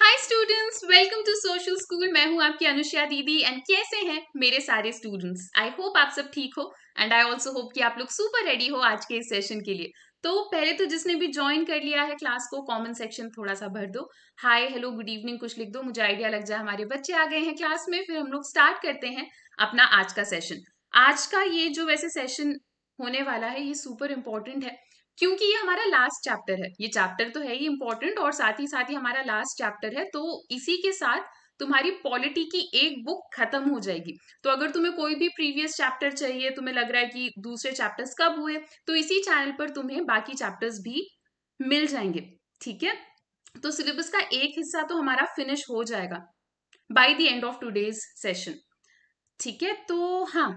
Hi students welcome to social school मैं हूं आपकी अनुष्या दीदी एंड कैसे हैं मेरे सारे स्टूडेंट्स आई होप आप सब ठीक हो एंड आई ऑल्सो होप कि आप लोग सुपर रेडी हो आज के इस सेशन के लिए तो पहले तो जिसने भी ज्वाइन कर लिया है क्लास को कमेंट सेक्शन थोड़ा सा भर दो हाय हेलो गुड इवनिंग कुछ लिख दो मुझे आइडिया लग जाए हमारे बच्चे आ गए हैं क्लास में फिर हम लोग स्टार्ट करते हैं अपना आज का सेशन आज का ये जो वैसे सेशन होने वाला है ये सुपर इम्पॉर्टेंट है क्योंकि ये हमारा लास्ट चैप्टर है ये चैप्टर तो है ही इम्पोर्टेंट और साथ ही साथ ही हमारा लास्ट चैप्टर है तो इसी के साथ तुम्हारी पॉलिटी की एक बुक खत्म हो जाएगी तो अगर तुम्हें कोई भी प्रीवियस चैप्टर चाहिए तुम्हें लग रहा है कि दूसरे चैप्टर्स कब हुए तो इसी चैनल पर तुम्हें बाकी चैप्टर्स भी मिल जाएंगे ठीक है तो सिलेबस का एक हिस्सा तो हमारा फिनिश हो जाएगा by the end of today's session ठीक है तो हाँ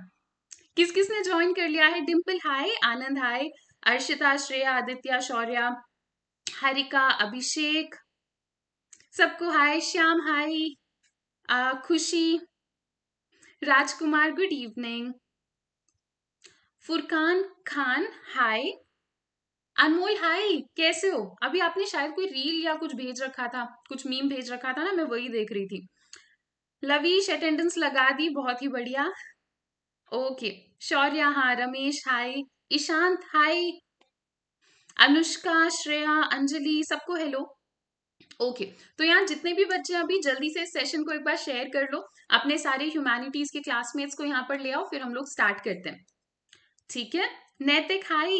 किस किस ने ज्वाइन कर लिया है डिम्पल हाय आनंद हाय अर्षिता श्रेया आदित्य शौर्या हरिका अभिषेक सबको हाय Shyam hi Khushi Rajkumar good evening Furqan Khan hi Anmol hi कैसे हो अभी आपने शायद कोई रील या कुछ भेज रखा था कुछ मीम भेज रखा था ना मैं वही देख रही थी लवीश अटेंडेंस लगा दी बहुत ही बढ़िया ओके शौर्या हाँ रमेश हाय ईशांत हाय अनुष्का श्रेया अंजलि सबको हेलो ओके okay. तो यहाँ जितने भी बच्चे अभी जल्दी से इस सेशन को एक बार शेयर कर लो अपने सारे ह्यूमैनिटीज के क्लासमेट्स को यहाँ पर ले आओ फिर हम लोग स्टार्ट करते हैं ठीक है नैतिक हाय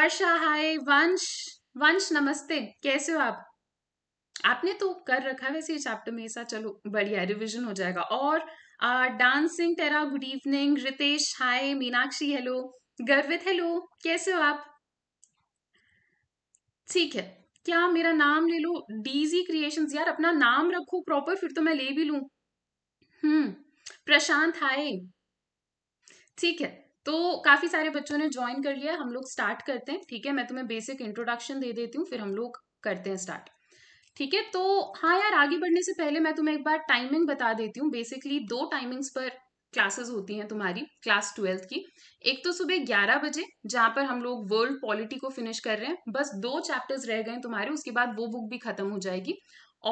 वर्षा हाय वंश वंश नमस्ते कैसे हो आप आपने तो कर रखा है वैसे चैप्टर में ऐसा चलो बढ़िया रिविजन हो जाएगा और dancing terra good evening Ritesh hi Meenakshi hello Garvit hello कैसे हो आप ठीक है क्या मेरा नाम ले लो डीजी क्रिएशंस यार अपना नाम रखो प्रॉपर फिर तो मैं ले भी लू हम्म प्रशांत हाय ठीक है तो काफी सारे बच्चों ने ज्वाइन कर लिया हम लोग स्टार्ट करते हैं ठीक है मैं तुम्हें बेसिक इंट्रोडक्शन दे देती हूँ फिर हम लोग करते हैं स्टार्ट ठीक है तो हाँ यार आगे बढ़ने से पहले मैं तुम्हें एक बार टाइमिंग बता देती हूँ बेसिकली दो टाइमिंग्स पर क्लासेस होती हैं तुम्हारी क्लास ट्वेल्थ की एक तो सुबह ग्यारह बजे जहाँ पर हम लोग वर्ल्ड पॉलिटी को फिनिश कर रहे हैं बस दो चैप्टर्स रह गए तुम्हारे उसके बाद वो बुक भी खत्म हो जाएगी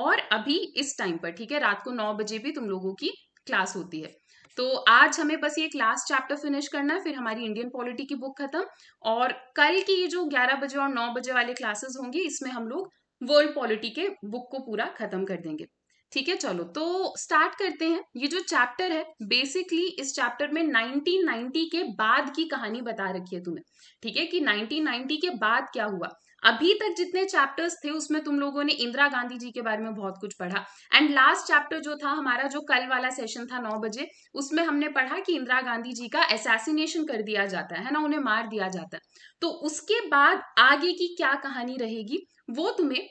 और अभी इस टाइम पर ठीक है रात को नौ बजे भी तुम लोगों की क्लास होती है तो आज हमें बस ये लास्ट चैप्टर फिनिश करना है फिर हमारी इंडियन पॉलिटी की बुक खत्म और कल की ये जो 11 बजे और 9 बजे वाले क्लासेस होंगी इसमें हम लोग वर्ल्ड पॉलिटी के बुक को पूरा खत्म कर देंगे ठीक है चलो तो स्टार्ट करते हैं ये जो चैप्टर है बेसिकली इस चैप्टर में 1990 के बाद की कहानी बता रखी है तुम्हें ठीक है कि 1990 के बाद क्या हुआ अभी तक जितने चैप्टर्स थे उसमें तुम लोगों ने इंदिरा गांधी जी के बारे में बहुत कुछ पढ़ा एंड लास्ट चैप्टर जो था हमारा जो कल वाला सेशन था नौ बजे उसमें हमने पढ़ा कि इंदिरा गांधी जी का एसेसिनेशन कर दिया जाता है ना उन्हें मार दिया जाता है तो उसके बाद आगे की क्या कहानी रहेगी वो तुम्हें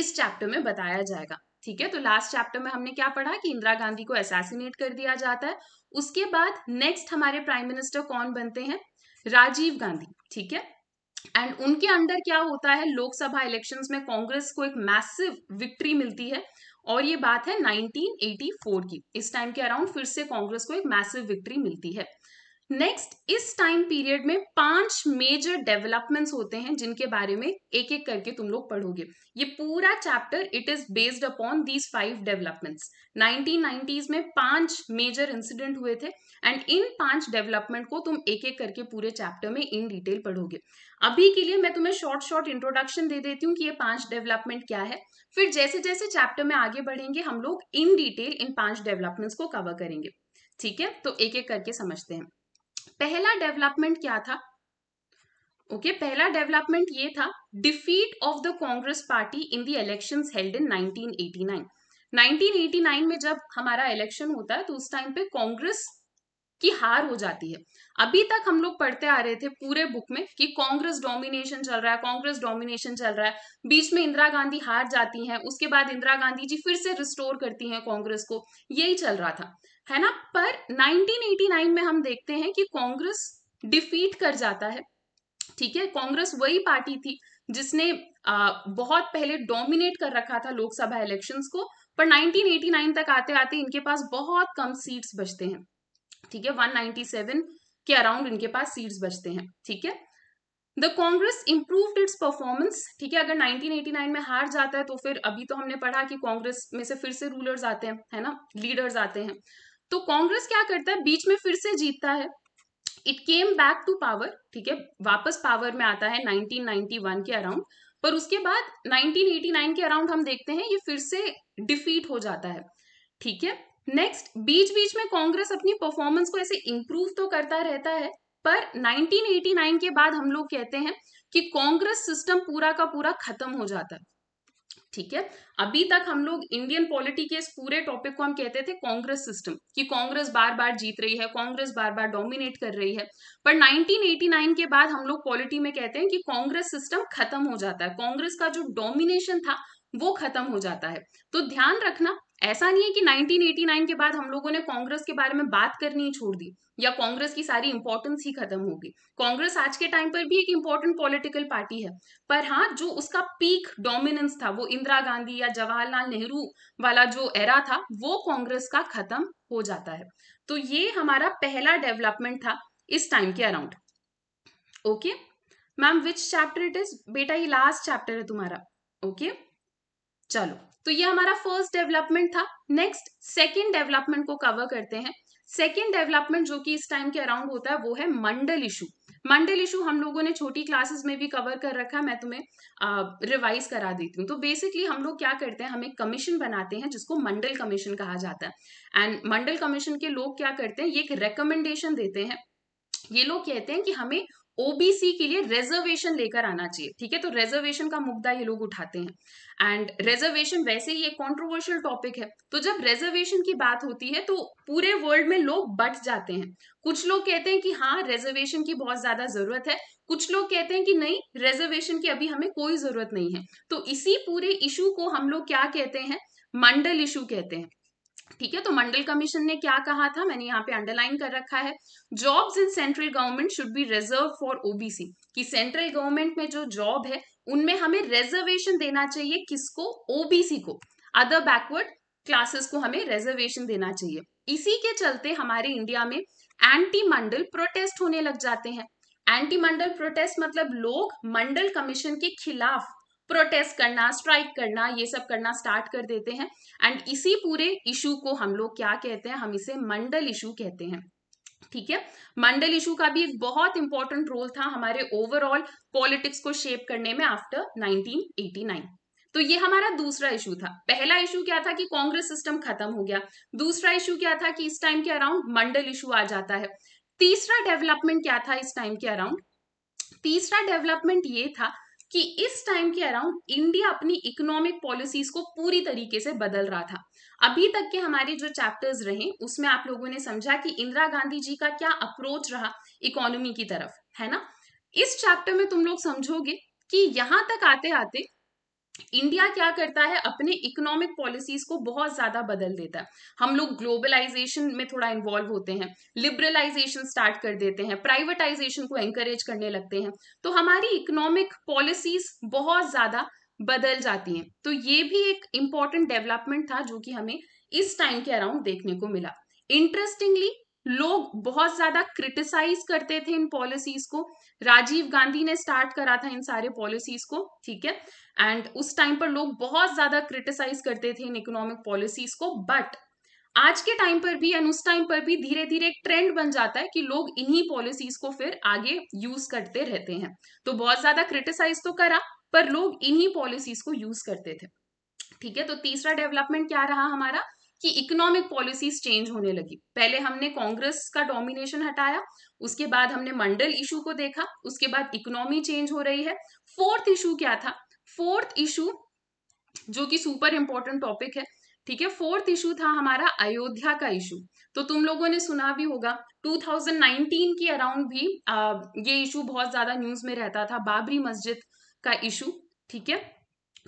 इस चैप्टर में बताया जाएगा ठीक है तो लास्ट चैप्टर में हमने क्या पढ़ा कि इंदिरा गांधी को असैसिनेट कर दिया जाता है उसके बाद नेक्स्ट हमारे प्राइम मिनिस्टर कौन बनते हैं राजीव गांधी ठीक है एंड उनके अंडर क्या होता है लोकसभा इलेक्शंस में कांग्रेस को एक मैसिव विक्ट्री मिलती है और ये बात है 1984 की इस टाइम के अराउंड फिर से कांग्रेस को एक मैसिव विक्ट्री मिलती है नेक्स्ट इस टाइम पीरियड में पांच मेजर डेवलपमेंट्स होते हैं जिनके बारे में एक एक करके तुम लोग पढ़ोगे ये पूरा chapter it is based upon these five developments 1990s में पांच मेजर इंसिडेंट हुए थे एंड इन पांच डेवलपमेंट को तुम एक एक करके पूरे चैप्टर में इन डिटेल पढ़ोगे अभी के लिए मैं तुम्हें शॉर्ट शॉर्ट इंट्रोडक्शन दे देती हूँ कि ये पांच डेवलपमेंट क्या है फिर जैसे जैसे चैप्टर में आगे बढ़ेंगे हम लोग इन डिटेल इन पांच डेवलपमेंट्स को कवर करेंगे ठीक है तो एक एक करके समझते हैं पहला डेवलपमेंट क्या था ओके okay, पहला डेवलपमेंट ये था defeat of the Congress party in the elections held in 1989 1989 में जब हमारा इलेक्शन होता है तो उस टाइम पे कांग्रेस की हार हो जाती है अभी तक हम लोग पढ़ते आ रहे थे पूरे बुक में कि कांग्रेस डोमिनेशन चल रहा है कांग्रेस डोमिनेशन चल रहा है बीच में इंदिरा गांधी हार जाती हैं उसके बाद इंदिरा गांधी जी फिर से रिस्टोर करती हैं कांग्रेस को यही चल रहा था है ना पर 1989 में हम देखते हैं कि कांग्रेस डिफीट कर जाता है ठीक है कांग्रेस वही पार्टी थी जिसने आ, बहुत पहले डोमिनेट कर रखा था लोकसभा इलेक्शंस को पर 1989 तक आते आते इनके पास बहुत कम सीट्स बचते हैं ठीक है 197 के अराउंड इनके पास सीट्स बचते हैं ठीक है the Congress improve its performance ठीक है अगर 1989 में हार जाता है तो फिर अभी तो हमने पढ़ा कि कांग्रेस में से फिर से रूलर्स आते हैं है ना लीडर्स आते हैं तो कांग्रेस क्या करता है बीच में फिर से जीतता है it came back to power ठीक है वापस पावर में आता है 1991 के अराउंड पर उसके बाद 1989 के अराउंड हम देखते हैं ये फिर से डिफीट हो जाता है ठीक है नेक्स्ट बीच बीच में कांग्रेस अपनी परफॉर्मेंस को ऐसे इंप्रूव तो करता रहता है पर 1989 के बाद हम लोग कहते हैं कि कांग्रेस सिस्टम पूरा का पूरा खत्म हो जाता है ठीक है अभी तक हम लोग इंडियन पॉलिटी के इस पूरे टॉपिक को हम कहते थे कांग्रेस सिस्टम कि कांग्रेस बार बार जीत रही है कांग्रेस बार बार डोमिनेट कर रही है पर 1989 के बाद हम लोग पॉलिटी में कहते हैं कि कांग्रेस सिस्टम खत्म हो जाता है कांग्रेस का जो डोमिनेशन था वो खत्म हो जाता है तो ध्यान रखना ऐसा नहीं है कि 1989 के बाद हम लोगों ने कांग्रेस के बारे में बात करनी ही छोड़ दी या कांग्रेस की सारी इंपॉर्टेंस ही खत्म हो गई कांग्रेस आज के टाइम पर भी एक इंपॉर्टेंट पॉलिटिकल पार्टी है पर हाँ जो उसका पीक डोमिनेंस था वो इंदिरा गांधी या जवाहरलाल नेहरू वाला जो एरा था वो कांग्रेस का खत्म हो जाता है तो ये हमारा पहला डेवलपमेंट था इस टाइम के around okay ma'am which chapter it is बेटा ये लास्ट चैप्टर है तुम्हारा ओके okay? चलो तो ये हमारा फर्स्ट डेवलपमेंट था नेक्स्ट सेकेंड डेवलपमेंट को कवर करते हैं सेकेंड डेवलपमेंट जो कि इस टाइम के अराउंड होता है वो है मंडल इशू मंडल इशू हम लोगों ने छोटी क्लासेस में भी कवर कर रखा है मैं तुम्हें रिवाइज करा देती हूँ तो बेसिकली हम लोग क्या करते हैं हम एक कमीशन बनाते हैं जिसको मंडल कमीशन कहा जाता है एंड मंडल कमीशन के लोग क्या करते हैं ये एक रिकमेंडेशन देते हैं ये लोग कहते हैं कि हमें ओबीसी के लिए रिजर्वेशन लेकर आना चाहिए ठीक है तो रिजर्वेशन का मुद्दा ये लोग उठाते हैं एंड रिजर्वेशन वैसे ही एक कंट्रोवर्शियल टॉपिक है तो जब रिजर्वेशन की बात होती है तो पूरे वर्ल्ड में लोग बट जाते हैं कुछ लोग कहते हैं कि हाँ रिजर्वेशन की बहुत ज्यादा जरूरत है कुछ लोग कहते हैं कि नहीं रिजर्वेशन की अभी हमें कोई जरूरत नहीं है तो इसी पूरे इशू को हम लोग क्या कहते हैं मंडल इशू कहते हैं ठीक है तो मंडल कमीशन ने क्या कहा था मैंने यहाँ पे अंडरलाइन कर रखा है jobs in central government should be reserved for OBC कि सेंट्रल गवर्नमेंट में जो जॉब है उनमें हमें रिजर्वेशन देना चाहिए किसको ओबीसी को अदर बैकवर्ड क्लासेस को हमें रिजर्वेशन देना चाहिए इसी के चलते हमारे इंडिया में एंटी मंडल प्रोटेस्ट होने लग जाते हैं एंटी मंडल प्रोटेस्ट मतलब लोग मंडल कमीशन के खिलाफ प्रोटेस्ट करना स्ट्राइक करना ये सब करना स्टार्ट कर देते हैं एंड इसी पूरे इशू को हम लोग क्या कहते हैं हम इसे मंडल इशू कहते हैं ठीक है मंडल इशू का भी एक बहुत इंपॉर्टेंट रोल था हमारे ओवरऑल पॉलिटिक्स को शेप करने में आफ्टर 1989 तो ये हमारा दूसरा इशू था पहला इशू क्या था कि कांग्रेस सिस्टम खत्म हो गया दूसरा इशू क्या था कि इस टाइम के अराउंड मंडल इशू आ जाता है तीसरा डेवलपमेंट क्या था इस टाइम के अराउंड तीसरा डेवलपमेंट ये था कि इस टाइम के अराउंड इंडिया अपनी इकोनॉमिक पॉलिसीज को पूरी तरीके से बदल रहा था अभी तक के हमारे जो चैप्टर्स रहे उसमें आप लोगों ने समझा कि इंदिरा गांधी जी का क्या अप्रोच रहा इकोनॉमी की तरफ है ना इस चैप्टर में तुम लोग समझोगे कि यहां तक आते आते इंडिया क्या करता है अपने इकोनॉमिक पॉलिसीज को बहुत ज्यादा बदल देता है हम लोग ग्लोबलाइजेशन में थोड़ा इन्वॉल्व होते हैं लिबरलाइजेशन स्टार्ट कर देते हैं प्राइवेटाइजेशन को एंकरेज करने लगते हैं तो हमारी इकोनॉमिक पॉलिसीज बहुत ज्यादा बदल जाती हैं तो ये भी एक इंपॉर्टेंट डेवलपमेंट था जो कि हमें इस टाइम के अराउंड देखने को मिला इंटरेस्टिंगली लोग बहुत ज्यादा क्रिटिसाइज करते थे इन पॉलिसीज को राजीव गांधी ने स्टार्ट करा था इन सारे पॉलिसीज को ठीक है एंड उस टाइम पर लोग बहुत ज्यादा क्रिटिसाइज करते थे इन इकोनॉमिक पॉलिसीज को बट आज के टाइम पर भी एंड उस टाइम पर भी धीरे धीरे एक ट्रेंड बन जाता है कि लोग इन्हीं पॉलिसीज को फिर आगे यूज करते रहते हैं तो बहुत ज्यादा क्रिटिसाइज तो करा पर लोग इन्हीं पॉलिसीज को यूज करते थे ठीक है तो तीसरा डेवलपमेंट क्या रहा हमारा कि इकोनॉमिक पॉलिसीज चेंज होने लगी पहले हमने कांग्रेस का डोमिनेशन हटाया उसके बाद हमने मंडल इशू को देखा उसके बाद इकोनॉमी चेंज हो रही है फोर्थ इशू क्या था फोर्थ इशू जो कि सुपर इंपॉर्टेंट टॉपिक है ठीक है फोर्थ इशू था हमारा अयोध्या का इशू तो तुम लोगों ने सुना भी होगा 2019 के अराउंड भी आ, ये इशू बहुत ज्यादा न्यूज में रहता था बाबरी मस्जिद का इशू ठीक है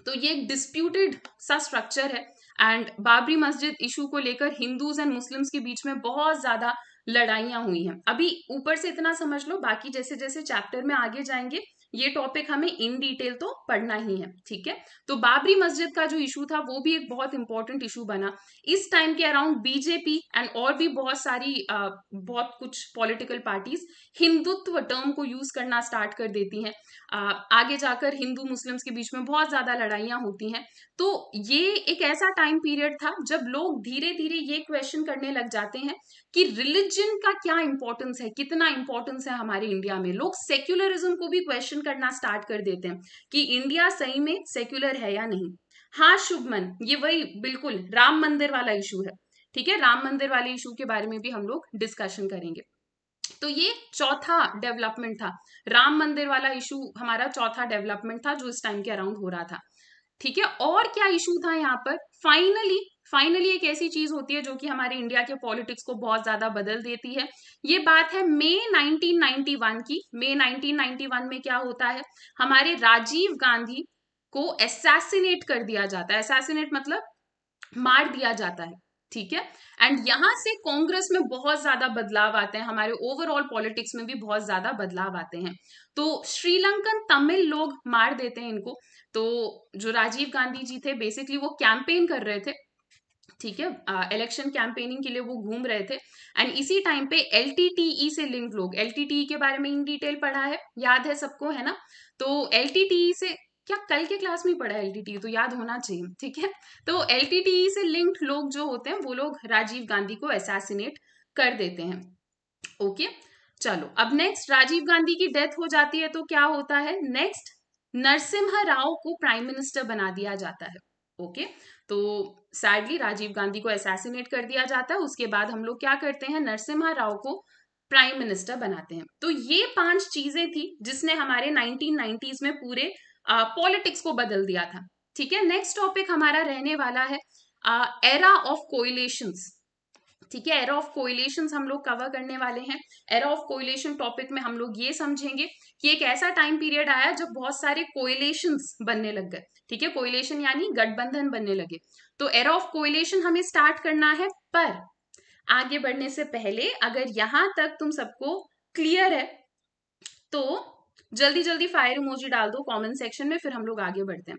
तो ये एक डिस्प्यूटेड सा स्ट्रक्चर है एंड बाबरी मस्जिद इशू को लेकर हिंदूज एंड मुस्लिम्स के बीच में बहुत ज्यादा लड़ाइयां हुई हैं अभी ऊपर से इतना समझ लो बाकी जैसे जैसे चैप्टर में आगे जाएंगे ये टॉपिक हमें इन डिटेल तो पढ़ना ही है ठीक है तो बाबरी मस्जिद का जो इशू था वो भी एक बहुत इंपॉर्टेंट इशू बना इस टाइम के अराउंड बीजेपी एंड और भी बहुत सारी आ, बहुत कुछ पॉलिटिकल पार्टीज हिंदुत्व टर्म को यूज करना स्टार्ट कर देती हैं आगे जाकर हिंदू मुस्लिम्स के बीच में बहुत ज्यादा लड़ाइयाँ होती हैं तो ये एक ऐसा टाइम पीरियड था जब लोग धीरे धीरे ये क्वेश्चन करने लग जाते हैं कि रिलीजन का क्या इंपॉर्टेंस है कितना इंपॉर्टेंस है हमारे इंडिया में लोग सेक्युलरिज्म को भी क्वेश्चन करना स्टार्ट कर देते हैं कि इंडिया सही में सेक्युलर है या नहीं हाँ शुभमन ये वही बिल्कुल राम मंदिर वाला इशू है ठीक है राम मंदिर वाले इशू के बारे में भी हम लोग डिस्कशन करेंगे तो ये चौथा डेवलपमेंट था राम मंदिर वाला इशू हमारा चौथा डेवलपमेंट था जो इस टाइम के अराउंड हो रहा था ठीक है और क्या इशू था यहाँ पर फाइनली फाइनली एक ऐसी चीज होती है जो कि हमारे इंडिया के पॉलिटिक्स को बहुत ज्यादा बदल देती है ये बात है मई 1991 की मई 1991 में क्या होता है हमारे राजीव गांधी को एसैसिनेट कर दिया जाता है एसैसिनेट मतलब मार दिया जाता है ठीक है एंड यहां से कांग्रेस में बहुत ज्यादा बदलाव आते हैं हमारे ओवरऑल पॉलिटिक्स में भी बहुत ज्यादा बदलाव आते हैं तो श्रीलंकन तमिल लोग मार देते हैं इनको तो जो राजीव गांधी जी थे बेसिकली वो कैंपेन कर रहे थे ठीक है इलेक्शन कैंपेनिंग के लिए वो घूम रहे थे एंड इसी टाइम पे एल e से लिंक लोग एल e के बारे में इन डिटेल पढ़ा है याद है सबको है ना तो एल e से क्या कल के क्लास में पढ़ा एल तो याद होना चाहिए ठीक है तो एल से लिंक्ड लोग जो होते हैं वो लोग राजीव गांधी को एसासिनेट कर देते हैं ओके चलो अब नेक्स्ट राजीव गांधी की डेथ हो जाती है तो क्या होता है नेक्स्ट नरसिम्हा राव को प्राइम मिनिस्टर बना दिया जाता है ओके okay? तो सैडली राजीव गांधी को एसेसिनेट कर दिया जाता है उसके बाद हम लोग क्या करते हैं नरसिम्हा राव को प्राइम मिनिस्टर बनाते हैं तो ये पांच चीजें थी जिसने हमारे 1990s में पूरे पॉलिटिक्स को बदल दिया था ठीक है नेक्स्ट टॉपिक हमारा रहने वाला है एरा ऑफ कोइलेशंस ठीक है एरा ऑफ कोइलेशन हम लोग कवर करने वाले हैं एरा ऑफ कोइलेशन टॉपिक में हम लोग ये समझेंगे कि एक ऐसा टाइम पीरियड आया जब बहुत सारे कोइलेशन बनने लग गए ठीक है कोइलेशन यानी गठबंधन बनने लगे तो एरा ऑफ कोइलेशन हमें स्टार्ट करना है पर आगे बढ़ने से पहले अगर यहां तक तुम सबको क्लियर है तो जल्दी जल्दी फायर इमोजी डाल दो कमेंट सेक्शन में फिर हम लोग आगे बढ़ते हैं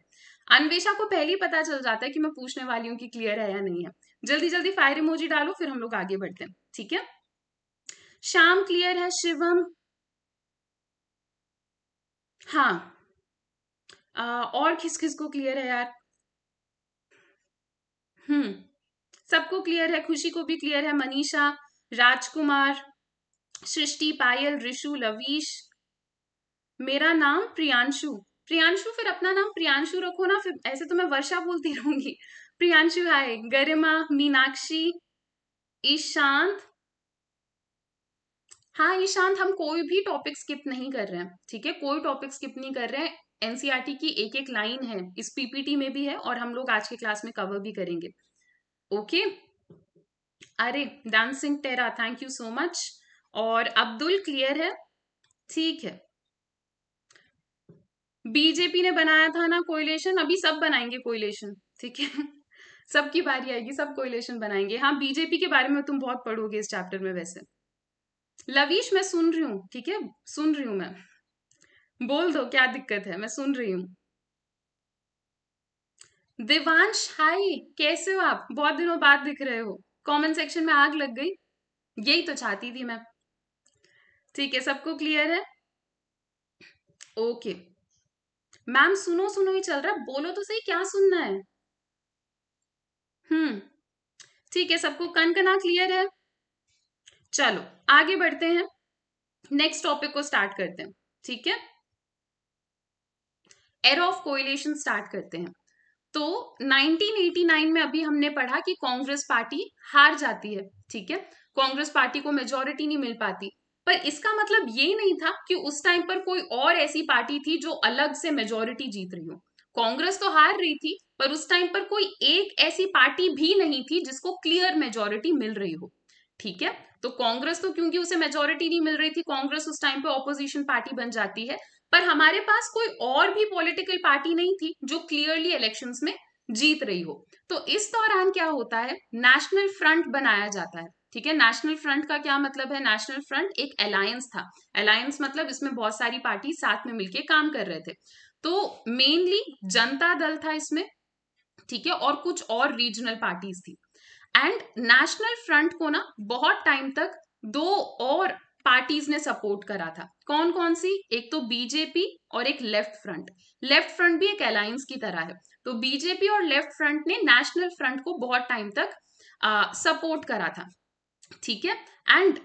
अन्वेषा को पहले ही पता चल जाता है कि मैं पूछने वाली हूँ कि क्लियर है या नहीं है जल्दी जल्दी फायर इमोजी डालो फिर हम लोग आगे बढ़ते हैं ठीक है शाम क्लियर है शिवम हाँ आ, और किस किस को क्लियर है यार हम्म सबको क्लियर है खुशी को भी क्लियर है मनीषा राजकुमार सृष्टि पायल ऋषु लवीश मेरा नाम प्रियांशु प्रियांशु फिर अपना नाम प्रियांशु रखो ना फिर ऐसे तो मैं वर्षा बोलती रहूंगी प्रियांशु हाय गरिमा मीनाक्षी ईशांत हाँ ईशांत हम कोई भी टॉपिक स्किप नहीं कर रहे हैं ठीक है कोई टॉपिक स्किप नहीं कर रहे हैं एनसीईआरटी e की एक एक लाइन है इस पीपीटी में भी है और हम लोग आज के क्लास में कवर भी करेंगे ओके अरे dancing terra thank you so much और अब्दुल क्लियर है ठीक है बीजेपी ने बनाया था ना कोयलेशन अभी सब बनाएंगे कोयलेशन ठीक है सबकी बारी आएगी सब कोरिलेशन बनाएंगे हाँ बीजेपी के बारे में तुम बहुत पढ़ोगे इस चैप्टर में वैसे लवीश मैं सुन रही हूँ ठीक है सुन रही हूँ मैं बोल दो क्या दिक्कत है मैं सुन रही हूँ देवांश हाय कैसे हो आप बहुत दिनों बाद दिख रहे हो कमेंट सेक्शन में आग लग गई यही तो चाहती थी मैं ठीक है सबको क्लियर है ओके मैम सुनो सुनो ही चल रहा है बोलो तो सही क्या सुनना है हम्म ठीक है सबको कन कना क्लियर है चलो आगे बढ़ते हैं नेक्स्ट टॉपिक को स्टार्ट करते हैं ठीक है एर ऑफ कोइलेशन स्टार्ट करते हैं तो 1989 में अभी हमने पढ़ा कि कांग्रेस पार्टी हार जाती है ठीक है कांग्रेस पार्टी को मेजोरिटी नहीं मिल पाती पर इसका मतलब ये नहीं था कि उस टाइम पर कोई और ऐसी पार्टी थी जो अलग से मेजोरिटी जीत रही हो कांग्रेस तो हार रही थी पर उस टाइम पर कोई एक ऐसी पार्टी भी नहीं थी जिसको क्लियर मेजोरिटी मिल रही हो ठीक है तो कांग्रेस तो क्योंकि उसे मेजोरिटी नहीं मिल रही थी कांग्रेस उस टाइम पे ऑपोजिशन पार्टी बन जाती है पर हमारे पास कोई और भी पॉलिटिकल पार्टी नहीं थी जो क्लियरली इलेक्शंस में जीत रही हो तो इस दौरान क्या होता है नेशनल फ्रंट बनाया जाता है ठीक है नेशनल फ्रंट का क्या मतलब है नेशनल फ्रंट एक अलायंस था अलायंस मतलब इसमें बहुत सारी पार्टी साथ में मिलके काम कर रहे थे तो मेनली जनता दल था इसमें ठीक है और कुछ और रीजनल पार्टीज थी एंड नेशनल फ्रंट को ना बहुत टाइम तक दो और पार्टीज ने सपोर्ट करा था कौन कौन सी एक तो बीजेपी और एक लेफ्ट फ्रंट लेफ्ट फ्रंट भी एक अलायंस की तरह है तो बीजेपी और लेफ्ट फ्रंट ने नेशनल फ्रंट को बहुत टाइम तक सपोर्ट करा था ठीक है एंड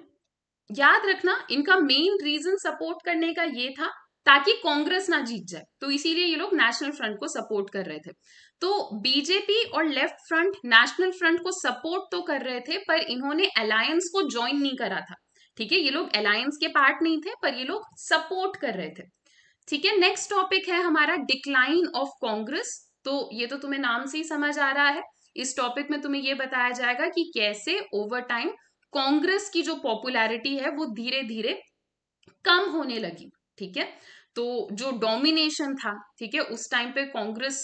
याद रखना इनका मेन रीजन सपोर्ट करने का ये था ताकि कांग्रेस ना जीत जाए तो इसीलिए ये लोग नेशनल फ्रंट को सपोर्ट कर रहे थे तो बीजेपी और लेफ्ट फ्रंट नेशनल फ्रंट को सपोर्ट तो कर रहे थे पर इन्होंने अलायंस को ज्वाइन नहीं करा था ठीक है ये लोग अलायंस के पार्ट नहीं थे पर ये लोग सपोर्ट कर रहे थे ठीक है नेक्स्ट टॉपिक है हमारा डिक्लाइन ऑफ कांग्रेस तो ये तो तुम्हें नाम से ही समझ आ रहा है इस टॉपिक में तुम्हें ये बताया जाएगा कि कैसे ओवर टाइम कांग्रेस की जो पॉपुलैरिटी है वो धीरे धीरे कम होने लगी ठीक है तो जो डोमिनेशन था ठीक है उस टाइम पे कांग्रेस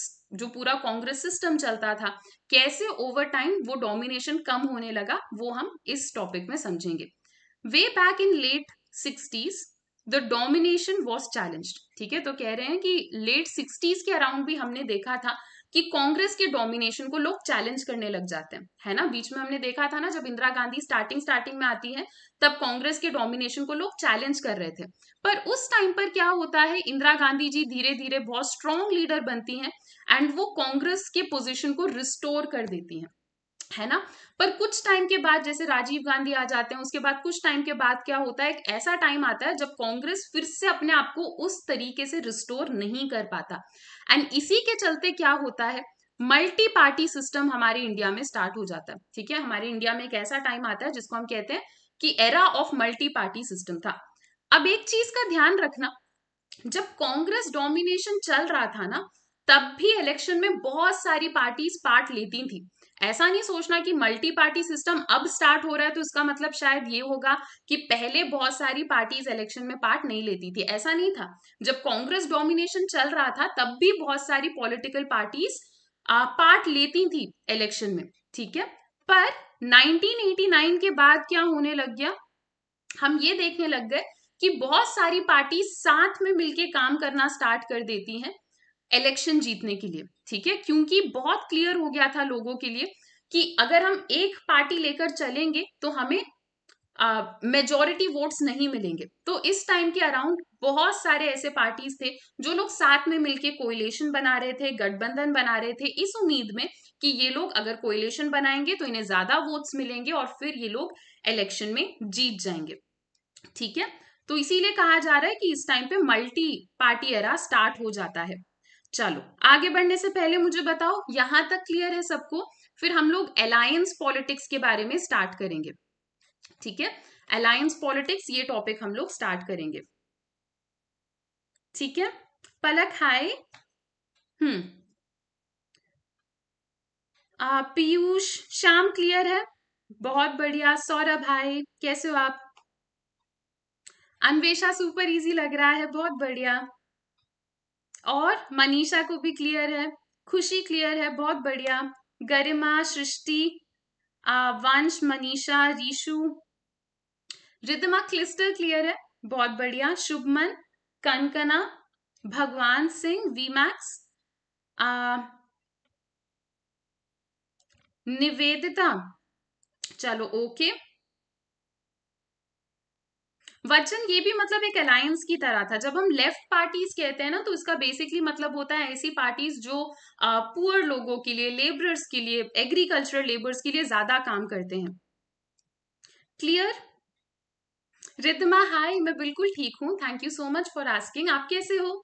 जो पूरा कांग्रेस सिस्टम चलता था कैसे ओवर टाइम वो डोमिनेशन कम होने लगा वो हम इस टॉपिक में समझेंगे way back in late sixties the domination was challenge ठीक है तो कह रहे हैं कि लेट सिक्सटीज के अराउंड भी हमने देखा था कि कांग्रेस के डोमिनेशन को लोग चैलेंज करने लग जाते हैं है ना बीच में हमने देखा था ना जब इंदिरा गांधी स्टार्टिंग स्टार्टिंग में आती है तब कांग्रेस के डोमिनेशन को लोग चैलेंज कर रहे थे पर उस टाइम पर क्या होता है इंदिरा गांधी जी धीरे धीरे बहुत स्ट्रांग लीडर बनती हैं एंड वो कांग्रेस के पोजिशन को रिस्टोर कर देती हैं है ना पर कुछ टाइम के बाद जैसे राजीव गांधी आ जाते हैं उसके बाद कुछ टाइम के बाद क्या होता है एक ऐसा टाइम आता है जब कांग्रेस फिर से अपने आप को उस तरीके से रिस्टोर नहीं कर पाता एंड इसी के चलते क्या होता है मल्टी पार्टी सिस्टम हमारे इंडिया में स्टार्ट हो जाता है ठीक है हमारे इंडिया में एक ऐसा टाइम आता है जिसको हम कहते हैं कि era of multi party system था अब एक चीज का ध्यान रखना जब कांग्रेस डोमिनेशन चल रहा था ना तब भी इलेक्शन में बहुत सारी पार्टीज पार्ट लेती थी ऐसा नहीं सोचना कि मल्टी पार्टी सिस्टम अब स्टार्ट हो रहा है तो इसका मतलब शायद ये होगा कि पहले बहुत सारी पार्टीज इलेक्शन में पार्ट नहीं लेती थी ऐसा नहीं था जब कांग्रेस डोमिनेशन चल रहा था तब भी बहुत सारी पॉलिटिकल पार्टीज पार्ट लेती थी इलेक्शन में ठीक है पर 1989 के बाद क्या होने लग गया हम ये देखने लग गए कि बहुत सारी पार्टी साथ में मिलके काम करना स्टार्ट कर देती हैं इलेक्शन जीतने के लिए ठीक है क्योंकि बहुत क्लियर हो गया था लोगों के लिए कि अगर हम एक पार्टी लेकर चलेंगे तो हमें मेजोरिटी वोट्स नहीं मिलेंगे तो इस टाइम के अराउंड बहुत सारे ऐसे पार्टीज थे जो लोग साथ में मिलके कोयलेशन बना रहे थे गठबंधन बना रहे थे इस उम्मीद में कि ये लोग अगर कोयलेशन बनाएंगे तो इन्हें ज्यादा वोट्स मिलेंगे और फिर ये लोग इलेक्शन में जीत जाएंगे ठीक है तो इसीलिए कहा जा रहा है कि इस टाइम पे मल्टी पार्टी एरा स्टार्ट हो जाता है चलो आगे बढ़ने से पहले मुझे बताओ यहां तक क्लियर है सबको फिर हम लोग अलायंस पॉलिटिक्स के बारे में स्टार्ट करेंगे ठीक है अलायंस पॉलिटिक्स ये टॉपिक हम लोग स्टार्ट करेंगे ठीक है Palak hi hmm Piyush Shyam clear है बहुत बढ़िया सौरभ हाय कैसे हो आप अन्वेषा सुपर इजी लग रहा है बहुत बढ़िया और मनीषा को भी क्लियर है खुशी क्लियर है बहुत बढ़िया गरिमा सृष्टि वंश मनीषा रीशु रिदमा क्लिस्टर क्लियर है बहुत बढ़िया शुभमन कनकना भगवान सिंह वीमैक्स निवेदिता चलो ओके okay. वचन ये भी मतलब एक अलायंस की तरह था जब हम लेफ्ट पार्टीज कहते हैं ना तो इसका बेसिकली मतलब होता है ऐसी पार्टीज जो पुअर लोगों के लिए लेबरर्स के लिए एग्रीकल्चरल लेबर्स के लिए ज्यादा काम करते हैं क्लियर रिद्धिमा हाय मैं बिल्कुल ठीक हूँ thank you so much for asking आप कैसे हो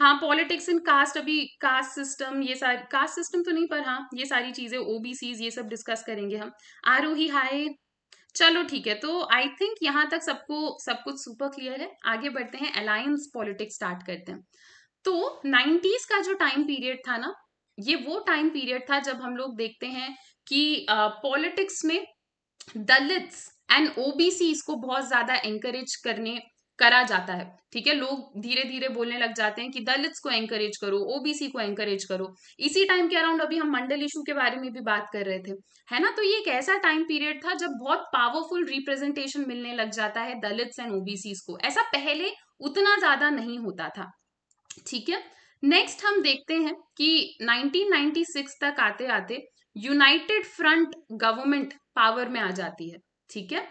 हाँ पॉलिटिक्स इन कास्ट अभी कास्ट सिस्टम ये सारी कास्ट सिस्टम तो नहीं पर हाँ ये सारी चीजें ओबीसी ये सब डिस्कस करेंगे हम आरोही हाय चलो ठीक है तो आई थिंक यहाँ तक सबको सब कुछ सुपर क्लियर है आगे बढ़ते हैं अलायंस पॉलिटिक्स स्टार्ट करते हैं तो नाइन्टीज का जो टाइम पीरियड था ना ये वो टाइम पीरियड था जब हम लोग देखते हैं कि पॉलिटिक्स uh, में दलित्स एंड ओबीसी इसको बहुत ज्यादा एंकरेज करने करा जाता है ठीक है लोग धीरे धीरे बोलने लग जाते हैं कि दलित्स को एंकरेज करो ओबीसी को एंकरेज करो इसी टाइम के अराउंड अभी हम मंडल इशू के बारे में भी बात कर रहे थे है ना तो ये एक ऐसा टाइम पीरियड था जब बहुत पावरफुल रिप्रेजेंटेशन मिलने लग जाता है दलित्स एंड ओबीसी को ऐसा पहले उतना ज्यादा नहीं होता था ठीक है नेक्स्ट हम देखते हैं कि नाइनटीन तक आते आते यूनाइटेड फ्रंट गवर्नमेंट पावर में आ जाती है ठीक है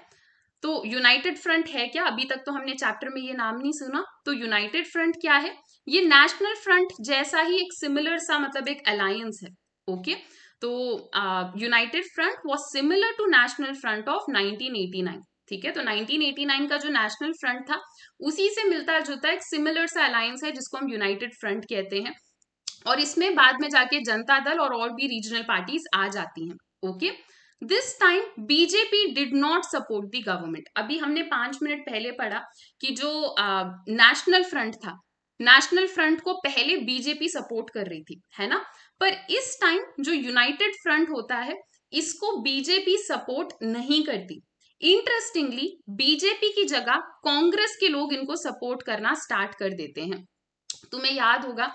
तो यूनाइटेड फ्रंट है क्या अभी तक तो हमने चैप्टर में ये नाम नहीं सुना तो यूनाइटेड फ्रंट क्या है ये नेशनल फ्रंट जैसा ही एक सिमिलर सा मतलब एक अलायंस है ओके तो united front was similar to national front of 1989 ठीक है तो 1989 का जो नेशनल फ्रंट था उसी से मिलता जुलता एक सिमिलर सा अलायंस है जिसको हम यूनाइटेड फ्रंट कहते हैं और इसमें बाद में जाके जनता दल और और भी रीजनल पार्टीज आ जाती हैं okay okay? This time BJP did not support the government अभी हमने पांच मिनट पहले पढ़ा कि जो नेशनल फ्रंट था नेशनल फ्रंट को पहले बीजेपी सपोर्ट कर रही थी है ना पर इस टाइम जो यूनाइटेड फ्रंट होता है इसको बीजेपी सपोर्ट नहीं करती इंटरेस्टिंगली बीजेपी की जगह कांग्रेस के लोग इनको सपोर्ट करना स्टार्ट कर देते हैं तुम्हें याद होगा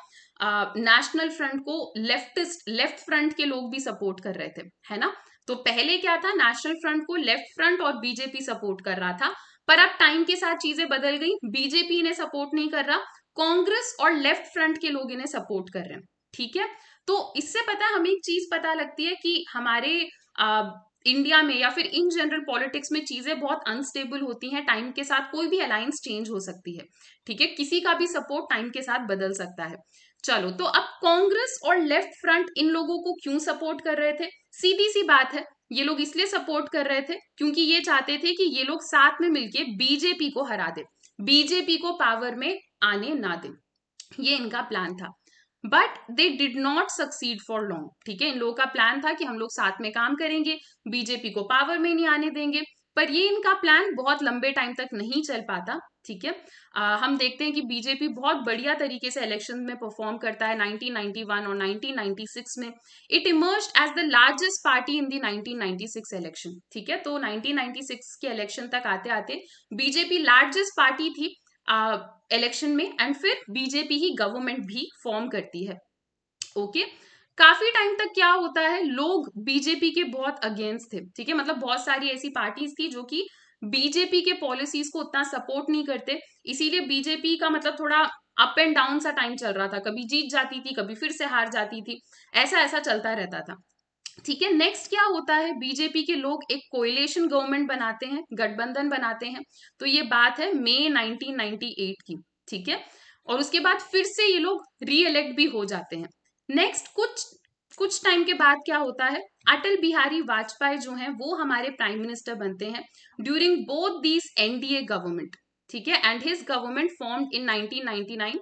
नेशनल फ्रंट को लेफ्टिस्ट लेफ्ट फ्रंट के लोग भी सपोर्ट कर रहे थे है ना तो पहले क्या था नेशनल फ्रंट को लेफ्ट फ्रंट और बीजेपी सपोर्ट कर रहा था पर अब टाइम के साथ चीजें बदल गई बीजेपी इन्हें सपोर्ट नहीं कर रहा कांग्रेस और लेफ्ट फ्रंट के लोग इन्हें सपोर्ट कर रहे हैं ठीक है तो इससे पता हमें एक चीज पता लगती है कि हमारे आ, इंडिया में या फिर इन जनरल पॉलिटिक्स में चीजें बहुत अनस्टेबल होती हैं टाइम के साथ कोई भी अलायंस चेंज हो सकती है ठीक है किसी का भी सपोर्ट टाइम के साथ बदल सकता है चलो तो अब कांग्रेस और लेफ्ट फ्रंट इन लोगों को क्यों सपोर्ट कर रहे थे सीधी सी बात है ये लोग इसलिए सपोर्ट कर रहे थे क्योंकि ये चाहते थे कि ये लोग साथ में मिलके बीजेपी को हरा दे बीजेपी को पावर में आने ना दे ये इनका प्लान था but they did not succeed for long ठीक है इन लोगों का प्लान था कि हम लोग साथ में काम करेंगे बीजेपी को पावर में नहीं आने देंगे पर ये इनका प्लान बहुत लंबे टाइम तक नहीं चल पाता ठीक है आ, हम देखते हैं कि बीजेपी बहुत बढ़िया तरीके से इलेक्शन में परफॉर्म करता है 1991 और 1996 में it emerge as the largest party in the 1996 election ठीक है तो 1996 के इलेक्शन तक आते आते बीजेपी लार्जेस्ट पार्टी थी इलेक्शन में एंड फिर बीजेपी ही गवर्नमेंट भी फॉर्म करती है ओके okay? काफी टाइम तक क्या होता है लोग बीजेपी के बहुत अगेंस्ट थे ठीक है मतलब बहुत सारी ऐसी पार्टीज थी जो कि बीजेपी के पॉलिसीज को उतना सपोर्ट नहीं करते इसीलिए बीजेपी का मतलब थोड़ा अप एंड डाउन सा टाइम चल रहा था कभी जीत जाती थी कभी फिर से हार जाती थी ऐसा ऐसा चलता रहता था ठीक है नेक्स्ट क्या होता है बीजेपी के लोग एक कोयलेशन गवर्नमेंट बनाते हैं गठबंधन बनाते हैं तो ये बात है मे 1998 की ठीक है और उसके बाद फिर से ये लोग रीएलेक्ट भी हो जाते हैं नेक्स्ट कुछ कुछ टाइम के बाद क्या होता है अटल बिहारी वाजपेयी जो हैं वो हमारे प्राइम मिनिस्टर बनते हैं during both these NDA government ठीक है and his government form in 1999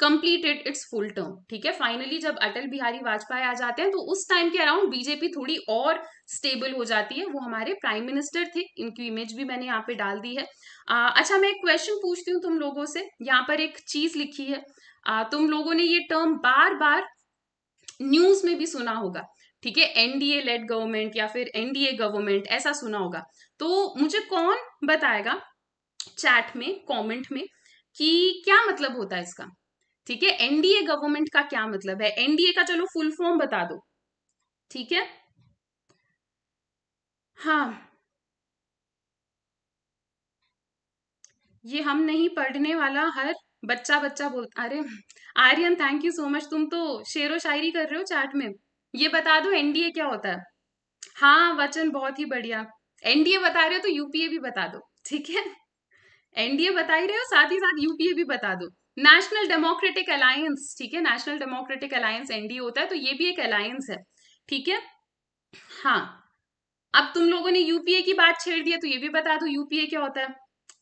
completed its full term ठीक है फाइनली जब अटल बिहारी वाजपेयी आ जाते हैं तो उस टाइम के अराउंड बीजेपी थोड़ी और स्टेबल हो जाती है वो हमारे प्राइम मिनिस्टर थे इनकी इमेज भी मैंने यहाँ पे डाल दी है आ, अच्छा मैं एक क्वेश्चन पूछती हूँ तुम लोगों से यहाँ पर एक चीज लिखी है आ, तुम लोगों ने ये टर्म बार बार न्यूज में भी सुना होगा ठीक है एनडीए लेड गवर्नमेंट या फिर एनडीए गवर्नमेंट ऐसा सुना होगा तो मुझे कौन बताएगा चैट में कमेंट में कि क्या मतलब होता है इसका ठीक है एनडीए गवर्नमेंट का क्या मतलब है एनडीए का चलो फुल फॉर्म बता दो ठीक है हाँ ये हम नहीं पढ़ने वाला हर बच्चा बच्चा बोल अरे Aryan thank you so much तुम तो व शायरी कर रहे हो चैट में ये बता दो एनडीए क्या होता है हाँ वचन बहुत ही बढ़िया एनडीए बता रहे हो तो यूपीए भी बता दो ठीक है एनडीए बता ही रहे हो साथ ही साथ यूपीए भी बता दो नेशनल डेमोक्रेटिक अलायंस ठीक है नेशनल डेमोक्रेटिक अलायंस एनडीए होता है तो ये भी एक अलायंस है ठीक है हाँ अब तुम लोगों ने यूपीए की बात छेड़ दिया तो ये भी बता दो यूपीए क्या होता है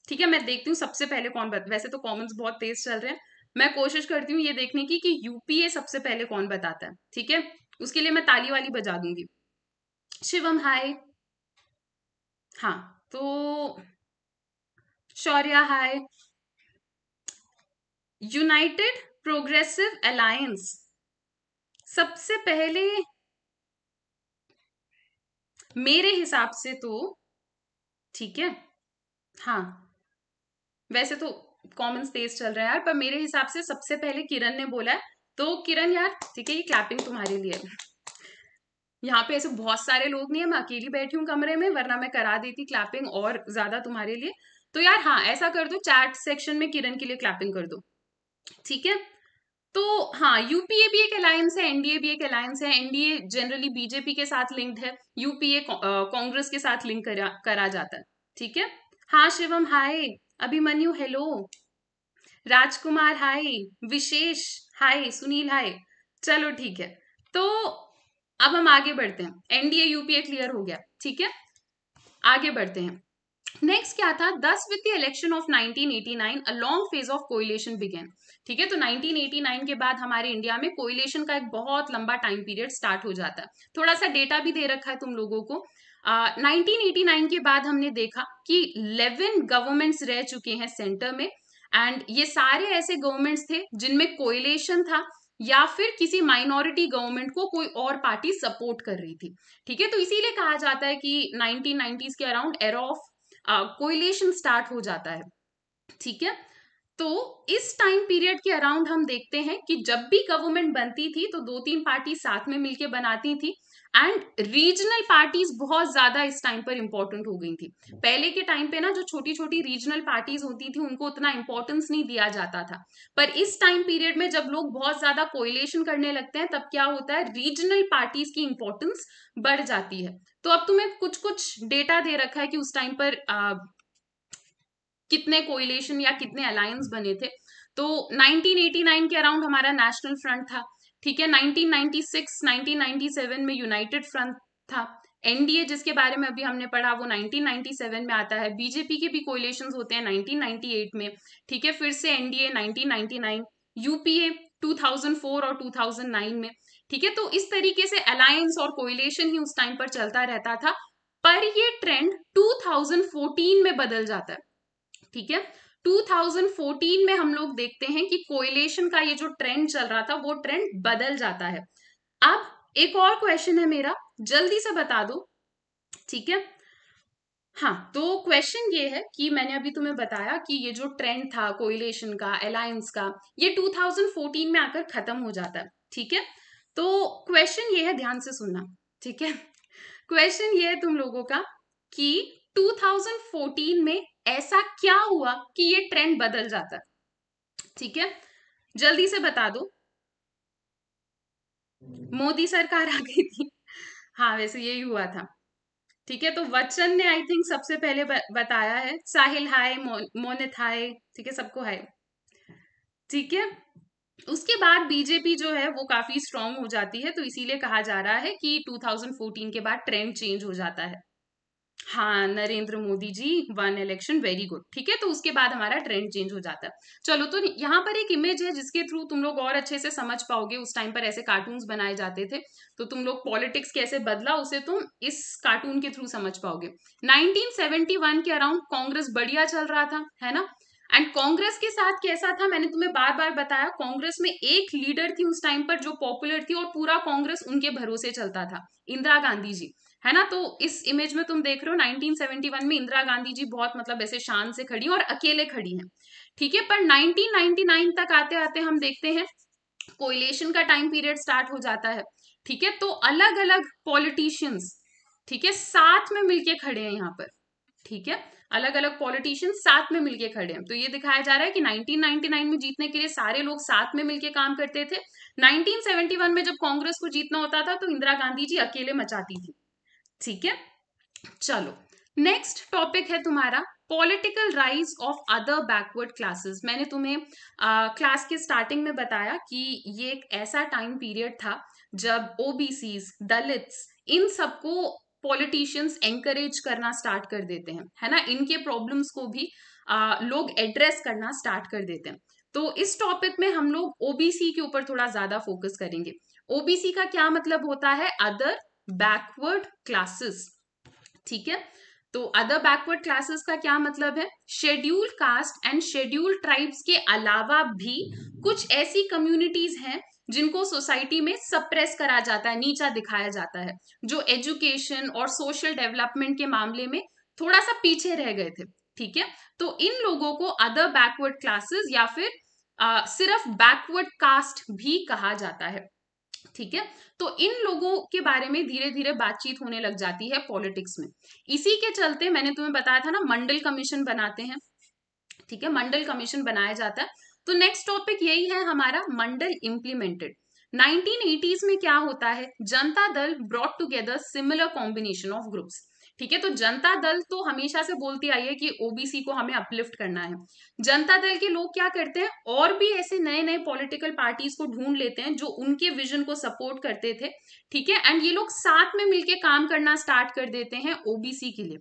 ठीक है मैं देखती हूँ सबसे पहले कौन बता वैसे तो कॉमन बहुत तेज चल रहे हैं मैं कोशिश करती हूँ ये देखने की कि यूपीए सबसे पहले कौन बताता है ठीक है उसके लिए मैं ताली वाली बजा दूंगी शिवम हाय हाँ तो Shaurya hi united progressive alliance सबसे पहले मेरे हिसाब से तो ठीक है हाँ वैसे तो कॉमन स्पेस चल रहा है यार पर मेरे हिसाब से सबसे पहले किरण ने बोला है तो किरण यार ठीक है ये क्लैपिंग तुम्हारे लिए यहाँ पे ऐसे बहुत सारे लोग नहीं है मैं अकेली बैठी हूँ कमरे में वरना मैं करा देती क्लैपिंग और ज्यादा तुम्हारे लिए तो यार हाँ ऐसा कर दो चैट सेक्शन में किरण के लिए क्लैपिंग कर दो ठीक है तो हाँ यूपीए भी एक अलायंस है एनडीए भी एक अलायंस है एनडीए जनरली बीजेपी के साथ लिंक्ड है यूपीए कांग्रेस uh, के साथ लिंक करा, करा जाता है ठीक है हाँ Shivam hi Abhimanyu hello Rajkumar hi Vishesh hi Sunil hi चलो ठीक है तो अब हम आगे बढ़ते हैं एनडीए यूपीए क्लियर हो गया ठीक है आगे बढ़ते हैं नेक्स्ट क्या था thus with the election of 1989 a long phase of coalition began ठीक है तो 1989 के बाद हमारे इंडिया में कोइलेशन का एक बहुत लंबा टाइम पीरियड स्टार्ट हो जाता है थोड़ा सा डेटा भी दे रखा है तुम लोगों को नाइनटीन के बाद हमने देखा कि 11 गवर्नमेंट्स रह चुके हैं सेंटर में एंड ये सारे ऐसे गवर्नमेंट्स थे जिनमें कोयलेशन था या फिर किसी माइनॉरिटी गवर्नमेंट को कोई और पार्टी सपोर्ट कर रही थी ठीक है तो इसीलिए कहा जाता है कि 1990s के around era of coalition start हो जाता है ठीक है तो इस टाइम पीरियड के अराउंड हम देखते हैं कि जब भी गवर्नमेंट बनती थी तो दो तीन पार्टी साथ में मिलके बनाती थी एंड रीजनल पार्टीज बहुत ज्यादा इस टाइम पर इंपॉर्टेंट हो गई थी पहले के टाइम पे ना जो छोटी छोटी रीजनल पार्टीज होती थी उनको उतना इंपॉर्टेंस नहीं दिया जाता था पर इस टाइम पीरियड में जब लोग बहुत ज्यादा कोयलेशन करने लगते हैं तब क्या होता है रीजनल पार्टीज की इंपॉर्टेंस बढ़ जाती है तो अब तुम्हें कुछ कुछ डेटा दे रखा है कि उस टाइम पर आ, कितने कोयलेशन या कितने अलायंस बने थे तो 1989 के अराउंड हमारा नेशनल फ्रंट था ठीक है 1996 1997 में यूनाइटेड फ्रंट था एनडीए जिसके बारे में अभी हमने पढ़ा वो 1997 में आता है बीजेपी के भी कोलेशन होते हैं 1998 में ठीक है फिर से एनडीए 1999 यूपीए 2004 और 2009 में ठीक है तो इस तरीके से अलायंस और कोयलेशन ही उस टाइम पर चलता रहता था पर ये ट्रेंड 2014 में बदल जाता है ठीक है 2014 में हम लोग देखते हैं कि कोयलेशन का ये जो ट्रेंड चल रहा था वो ट्रेंड बदल जाता है अब एक और क्वेश्चन है मेरा जल्दी से बता दो ठीक है हाँ तो क्वेश्चन ये है कि मैंने अभी तुम्हें बताया कि ये जो ट्रेंड था कोयलेशन का अलायंस का ये 2014 में आकर खत्म हो जाता है ठीक है तो क्वेश्चन ये है ध्यान से सुनना ठीक है क्वेश्चन ये है तुम लोगों का कि 2014 में ऐसा क्या हुआ कि ये ट्रेंड बदल जाता ठीक है जल्दी से बता दो मोदी सरकार आ गई थी हाँ वैसे यही हुआ था ठीक है तो वचन ने आई थिंक सबसे पहले बताया है साहिल हाय मोनित हाय ठीक है सबको हाय ठीक है उसके बाद बीजेपी जो है वो काफी स्ट्रांग हो जाती है तो इसीलिए कहा जा रहा है कि 2014 के बाद ट्रेंड चेंज हो जाता है हाँ Narendra Modi ji won election very good ठीक है तो उसके बाद हमारा ट्रेंड चेंज हो जाता है चलो तो यहाँ पर एक इमेज है जिसके थ्रू तुम लोग और अच्छे से समझ पाओगे उस टाइम पर ऐसे कार्टून्स बनाए जाते थे तो तुम लोग पॉलिटिक्स कैसे बदला उसे तुम इस कार्टून के थ्रू समझ पाओगे नाइनटीन के अराउंड कांग्रेस बढ़िया चल रहा था है ना एंड कांग्रेस के साथ कैसा था मैंने तुम्हें बार बार बताया कांग्रेस में एक लीडर थी उस टाइम पर जो पॉपुलर थी और पूरा कांग्रेस उनके भरोसे चलता था इंदिरा गांधी जी है ना तो इस इमेज में तुम देख रहे हो 1971 में इंदिरा गांधी जी बहुत मतलब ऐसे शान से खड़ी और अकेले खड़ी हैं ठीक है पर 1999 तक आते आते हम देखते हैं कोयलेशन का टाइम पीरियड स्टार्ट हो जाता है ठीक है तो अलग अलग पॉलिटिशियंस ठीक है साथ में मिलके खड़े हैं यहाँ पर ठीक है अलग अलग पॉलिटिशियन साथ में मिलके खड़े हैं तो ये दिखाया जा रहा है कि 1999 में जीतने के लिए सारे लोग साथ में मिलके काम करते थे 1971 में जब कांग्रेस को जीतना होता था तो इंदिरा गांधी जी अकेले मचाती थी ठीक है चलो नेक्स्ट टॉपिक है तुम्हारा political rise of other backward classes मैंने तुम्हें क्लास uh, के स्टार्टिंग में बताया कि ये एक ऐसा टाइम पीरियड था जब ओबीसी दलित्स इन सबको पॉलिटिशियंस एंकरेज करना स्टार्ट कर देते हैं है ना इनके प्रॉब्लम्स को भी uh, लोग एड्रेस करना स्टार्ट कर देते हैं तो इस टॉपिक में हम लोग ओबीसी के ऊपर थोड़ा ज्यादा फोकस करेंगे ओबीसी का क्या मतलब होता है अदर बैकवर्ड क्लासेस ठीक है तो अदर बैकवर्ड क्लासेस का क्या मतलब है schedule caste and schedule tribes के अलावा भी कुछ ऐसी कम्युनिटीज हैं जिनको सोसाइटी में सप्रेस करा जाता है नीचा दिखाया जाता है जो एजुकेशन और सोशल डेवलपमेंट के मामले में थोड़ा सा पीछे रह गए थे ठीक है तो इन लोगों को अदर बैकवर्ड क्लासेस या फिर आ, सिर्फ बैकवर्ड कास्ट भी कहा जाता है ठीक है तो इन लोगों के बारे में धीरे धीरे बातचीत होने लग जाती है पॉलिटिक्स में इसी के चलते मैंने तुम्हें बताया था ना मंडल कमीशन बनाते हैं ठीक है मंडल कमीशन बनाया जाता है तो नेक्स्ट टॉपिक यही है हमारा मंडल इंप्लीमेंटेड 1980s में क्या होता है Janata Dal broad together similar combination of groups ठीक है तो जनता दल तो हमेशा से बोलती आई है कि ओबीसी को हमें अपलिफ्ट करना है जनता दल के लोग क्या करते हैं और भी ऐसे नए नए पॉलिटिकल पार्टीज को ढूंढ लेते हैं जो उनके विजन को सपोर्ट करते थे ठीक है एंड ये लोग साथ में मिलकर काम करना स्टार्ट कर देते हैं ओबीसी के लिए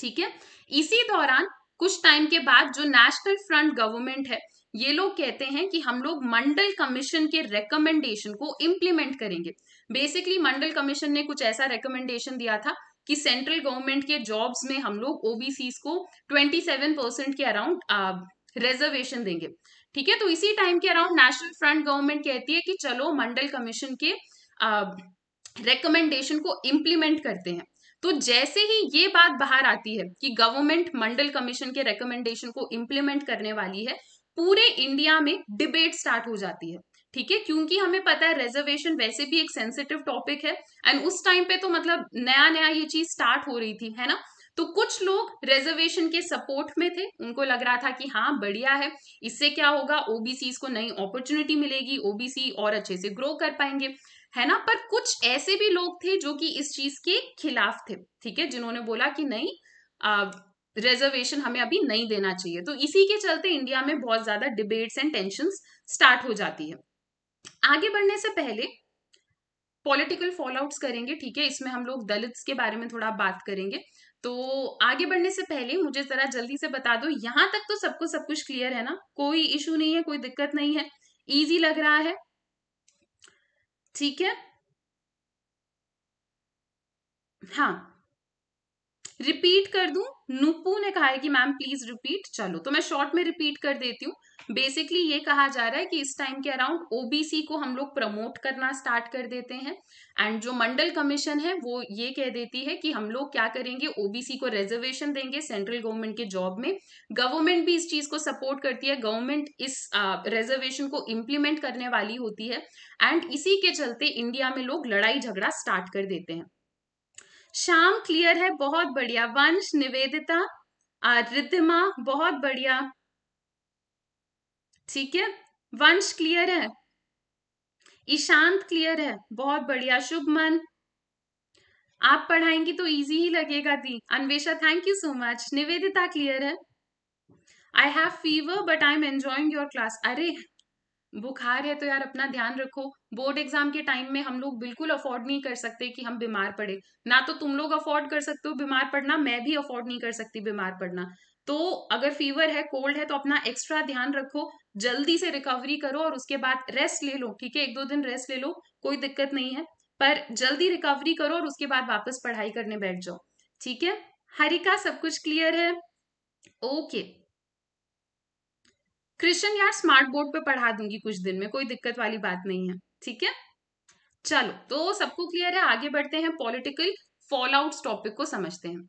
ठीक है इसी दौरान कुछ टाइम के बाद जो नेशनल फ्रंट गवर्नमेंट है ये लोग कहते हैं कि हम लोग मंडल कमीशन के रेकमेंडेशन को इम्प्लीमेंट करेंगे बेसिकली मंडल कमीशन ने कुछ ऐसा रेकमेंडेशन दिया था कि सेंट्रल गवर्नमेंट के जॉब्स में हम लोग ओबीसी को 27 परसेंट के अराउंड रिजर्वेशन देंगे ठीक है तो इसी टाइम के अराउंड नेशनल फ्रंट गवर्नमेंट कहती है कि चलो मंडल कमीशन के रिकमेंडेशन को इम्प्लीमेंट करते हैं तो जैसे ही ये बात बाहर आती है कि गवर्नमेंट मंडल कमीशन के रिकमेंडेशन को इम्प्लीमेंट करने वाली है पूरे इंडिया में डिबेट स्टार्ट हो जाती है ठीक है क्योंकि हमें पता है रिजर्वेशन वैसे भी एक सेंसिटिव टॉपिक है एंड उस टाइम पे तो मतलब नया नया ये चीज स्टार्ट हो रही थी है ना तो कुछ लोग रिजर्वेशन के सपोर्ट में थे उनको लग रहा था कि हाँ बढ़िया है इससे क्या होगा ओबीसी को नई अपॉर्चुनिटी मिलेगी ओबीसी और अच्छे से ग्रो कर पाएंगे है ना पर कुछ ऐसे भी लोग थे जो कि इस चीज के खिलाफ थे ठीक है जिन्होंने बोला कि नहीं रिजर्वेशन हमें अभी नहीं देना चाहिए तो इसी के चलते इंडिया में बहुत ज्यादा डिबेट्स एंड टेंशन स्टार्ट हो जाती है आगे बढ़ने से पहले पॉलिटिकल फॉलोआउट्स करेंगे ठीक है इसमें हम लोग दलित्स के बारे में थोड़ा बात करेंगे तो आगे बढ़ने से पहले मुझे जरा जल्दी से बता दो यहां तक तो सबको सब कुछ क्लियर है ना कोई इशू नहीं है कोई दिक्कत नहीं है इजी लग रहा है ठीक है हाँ रिपीट कर दूं नुपू ने कहा है कि मैम प्लीज रिपीट चलो तो मैं शॉर्ट में रिपीट कर देती हूँ बेसिकली ये कहा जा रहा है कि इस टाइम के अराउंड ओबीसी को हम लोग प्रमोट करना स्टार्ट कर देते हैं एंड जो मंडल कमीशन है वो ये कह देती है कि हम लोग क्या करेंगे ओबीसी को रिजर्वेशन देंगे सेंट्रल गवर्नमेंट के जॉब में गवर्नमेंट भी इस चीज को सपोर्ट करती है गवर्नमेंट इस रिजर्वेशन को इम्प्लीमेंट करने वाली होती है एंड इसी के चलते इंडिया में लोग लड़ाई झगड़ा स्टार्ट कर देते हैं श्याम क्लियर है बहुत बढ़िया वंश निवेदिता रिद्धिमा बहुत बढ़िया ठीक है वंश क्लियर है ईशांत क्लियर है बहुत बढ़िया शुभमन आप पढ़ाएंगी तो इजी ही लगेगा दी Anvesha thank you so much Nivedita clear है I have fever but I am enjoying your class अरे बुखार है तो यार अपना ध्यान रखो बोर्ड एग्जाम के टाइम में हम लोग बिल्कुल अफोर्ड नहीं कर सकते कि हम बीमार पड़े ना तो तुम लोग अफोर्ड कर सकते हो बीमार पड़ना मैं भी अफोर्ड नहीं कर सकती बीमार पड़ना तो अगर फीवर है कोल्ड है तो अपना एक्स्ट्रा ध्यान रखो जल्दी से रिकवरी करो और उसके बाद रेस्ट ले लो ठीक है एक दो दिन रेस्ट ले लो कोई दिक्कत नहीं है पर जल्दी रिकवरी करो और उसके बाद वापस पढ़ाई करने बैठ जाओ ठीक है हरिका सब कुछ क्लियर है ओके क्रिश्चियन यार स्मार्ट बोर्ड पे पढ़ा दूंगी कुछ दिन में कोई दिक्कत वाली बात नहीं है ठीक है चलो तो सबको क्लियर है आगे बढ़ते हैं पॉलिटिकल फॉल टॉपिक को समझते हैं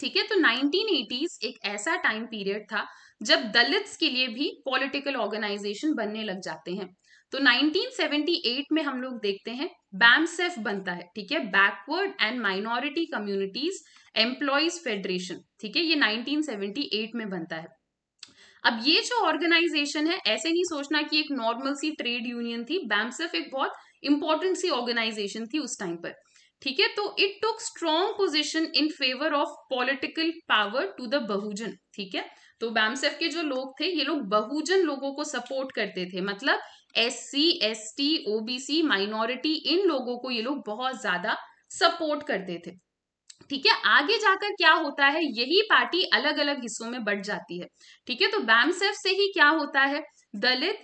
ठीक है तो 1980s एक ऐसा टाइम पीरियड था जब दलित्स के लिए भी पॉलिटिकल ऑर्गेनाइजेशन बनने लग जाते हैं तो 1978 में हम लोग देखते हैं बैमसेफ बनता है ठीक है backward and minority communities employees federation ठीक है ये 1978 में बनता है अब ये जो ऑर्गेनाइजेशन है ऐसे नहीं सोचना कि एक नॉर्मल सी ट्रेड यूनियन थी बैम्सफ एक बहुत इंपॉर्टेंट सी ऑर्गेनाइजेशन थी उस टाइम पर ठीक है तो it took strong position in favour of political power to the Bahujan ठीक है तो बैमसेफ के जो लोग थे ये लोग बहुजन लोगों को सपोर्ट करते थे मतलब S C S T OBC minority इन लोगों को ये लोग बहुत ज्यादा सपोर्ट करते थे ठीक है आगे जाकर क्या होता है यही पार्टी अलग अलग हिस्सों में बढ़ जाती है ठीक है तो बैमसेफ से ही क्या होता है दलित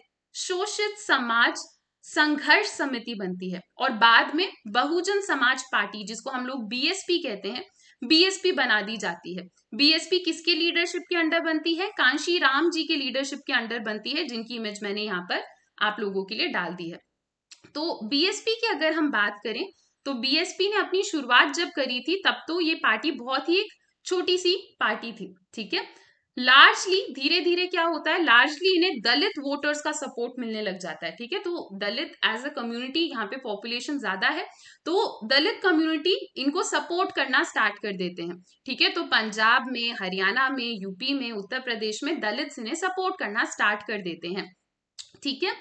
शोषित समाज संघर्ष समिति बनती है और बाद में बहुजन समाज पार्टी जिसको हम लोग बीएसपी कहते हैं बीएसपी बना दी जाती है बीएसपी किसके लीडरशिप के अंडर बनती है कांशी राम जी के लीडरशिप के अंडर बनती है जिनकी इमेज मैंने यहाँ पर आप लोगों के लिए डाल दी है तो बीएसपी की अगर हम बात करें तो बीएसपी ने अपनी शुरुआत जब करी थी तब तो ये पार्टी बहुत ही एक छोटी सी पार्टी थी ठीक है लार्जली धीरे धीरे क्या होता है लार्जली इन्हें दलित वोटर्स का सपोर्ट मिलने लग जाता है ठीक है तो दलित एज अ कम्युनिटी यहाँ पे पॉपुलेशन ज्यादा है तो दलित कम्युनिटी इनको सपोर्ट करना स्टार्ट कर देते हैं ठीक है तो पंजाब में हरियाणा में यूपी में उत्तर प्रदेश में दलित इन्हें सपोर्ट करना स्टार्ट कर देते हैं ठीक है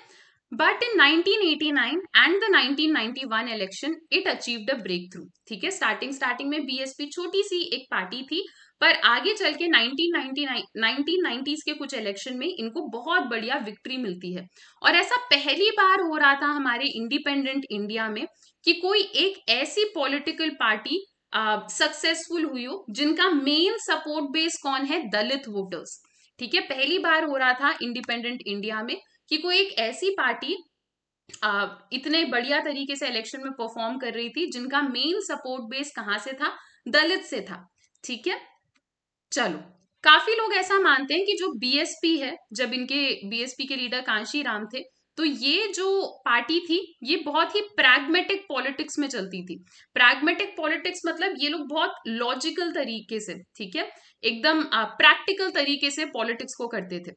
but in 1989 and the 1991 election it achieved a breakthrough ठीक है स्टार्टिंग स्टार्टिंग में बीएसपी छोटी सी एक पार्टी थी पर आगे चल के 1990 के कुछ इलेक्शन में इनको बहुत बढ़िया विक्ट्री मिलती है और ऐसा पहली बार हो रहा था हमारे इंडिपेंडेंट इंडिया में कि कोई एक ऐसी पॉलिटिकल पार्टी सक्सेसफुल हुई हो जिनका मेन सपोर्ट बेस कौन है दलित वोटर्स ठीक है पहली बार हो रहा था इंडिपेंडेंट इंडिया में कि कोई एक ऐसी पार्टी इतने बढ़िया तरीके से इलेक्शन में परफॉर्म कर रही थी जिनका मेन सपोर्ट बेस कहां से था दलित से था ठीक है चलो काफी लोग ऐसा मानते हैं कि जो बीएसपी है जब इनके बीएसपी के लीडर कांशी राम थे तो ये जो पार्टी थी ये बहुत ही प्रैग्मेटिक पॉलिटिक्स में चलती थी प्रैग्मेटिक पॉलिटिक्स मतलब ये लोग बहुत लॉजिकल तरीके से ठीक है एकदम प्रैक्टिकल तरीके से पॉलिटिक्स को करते थे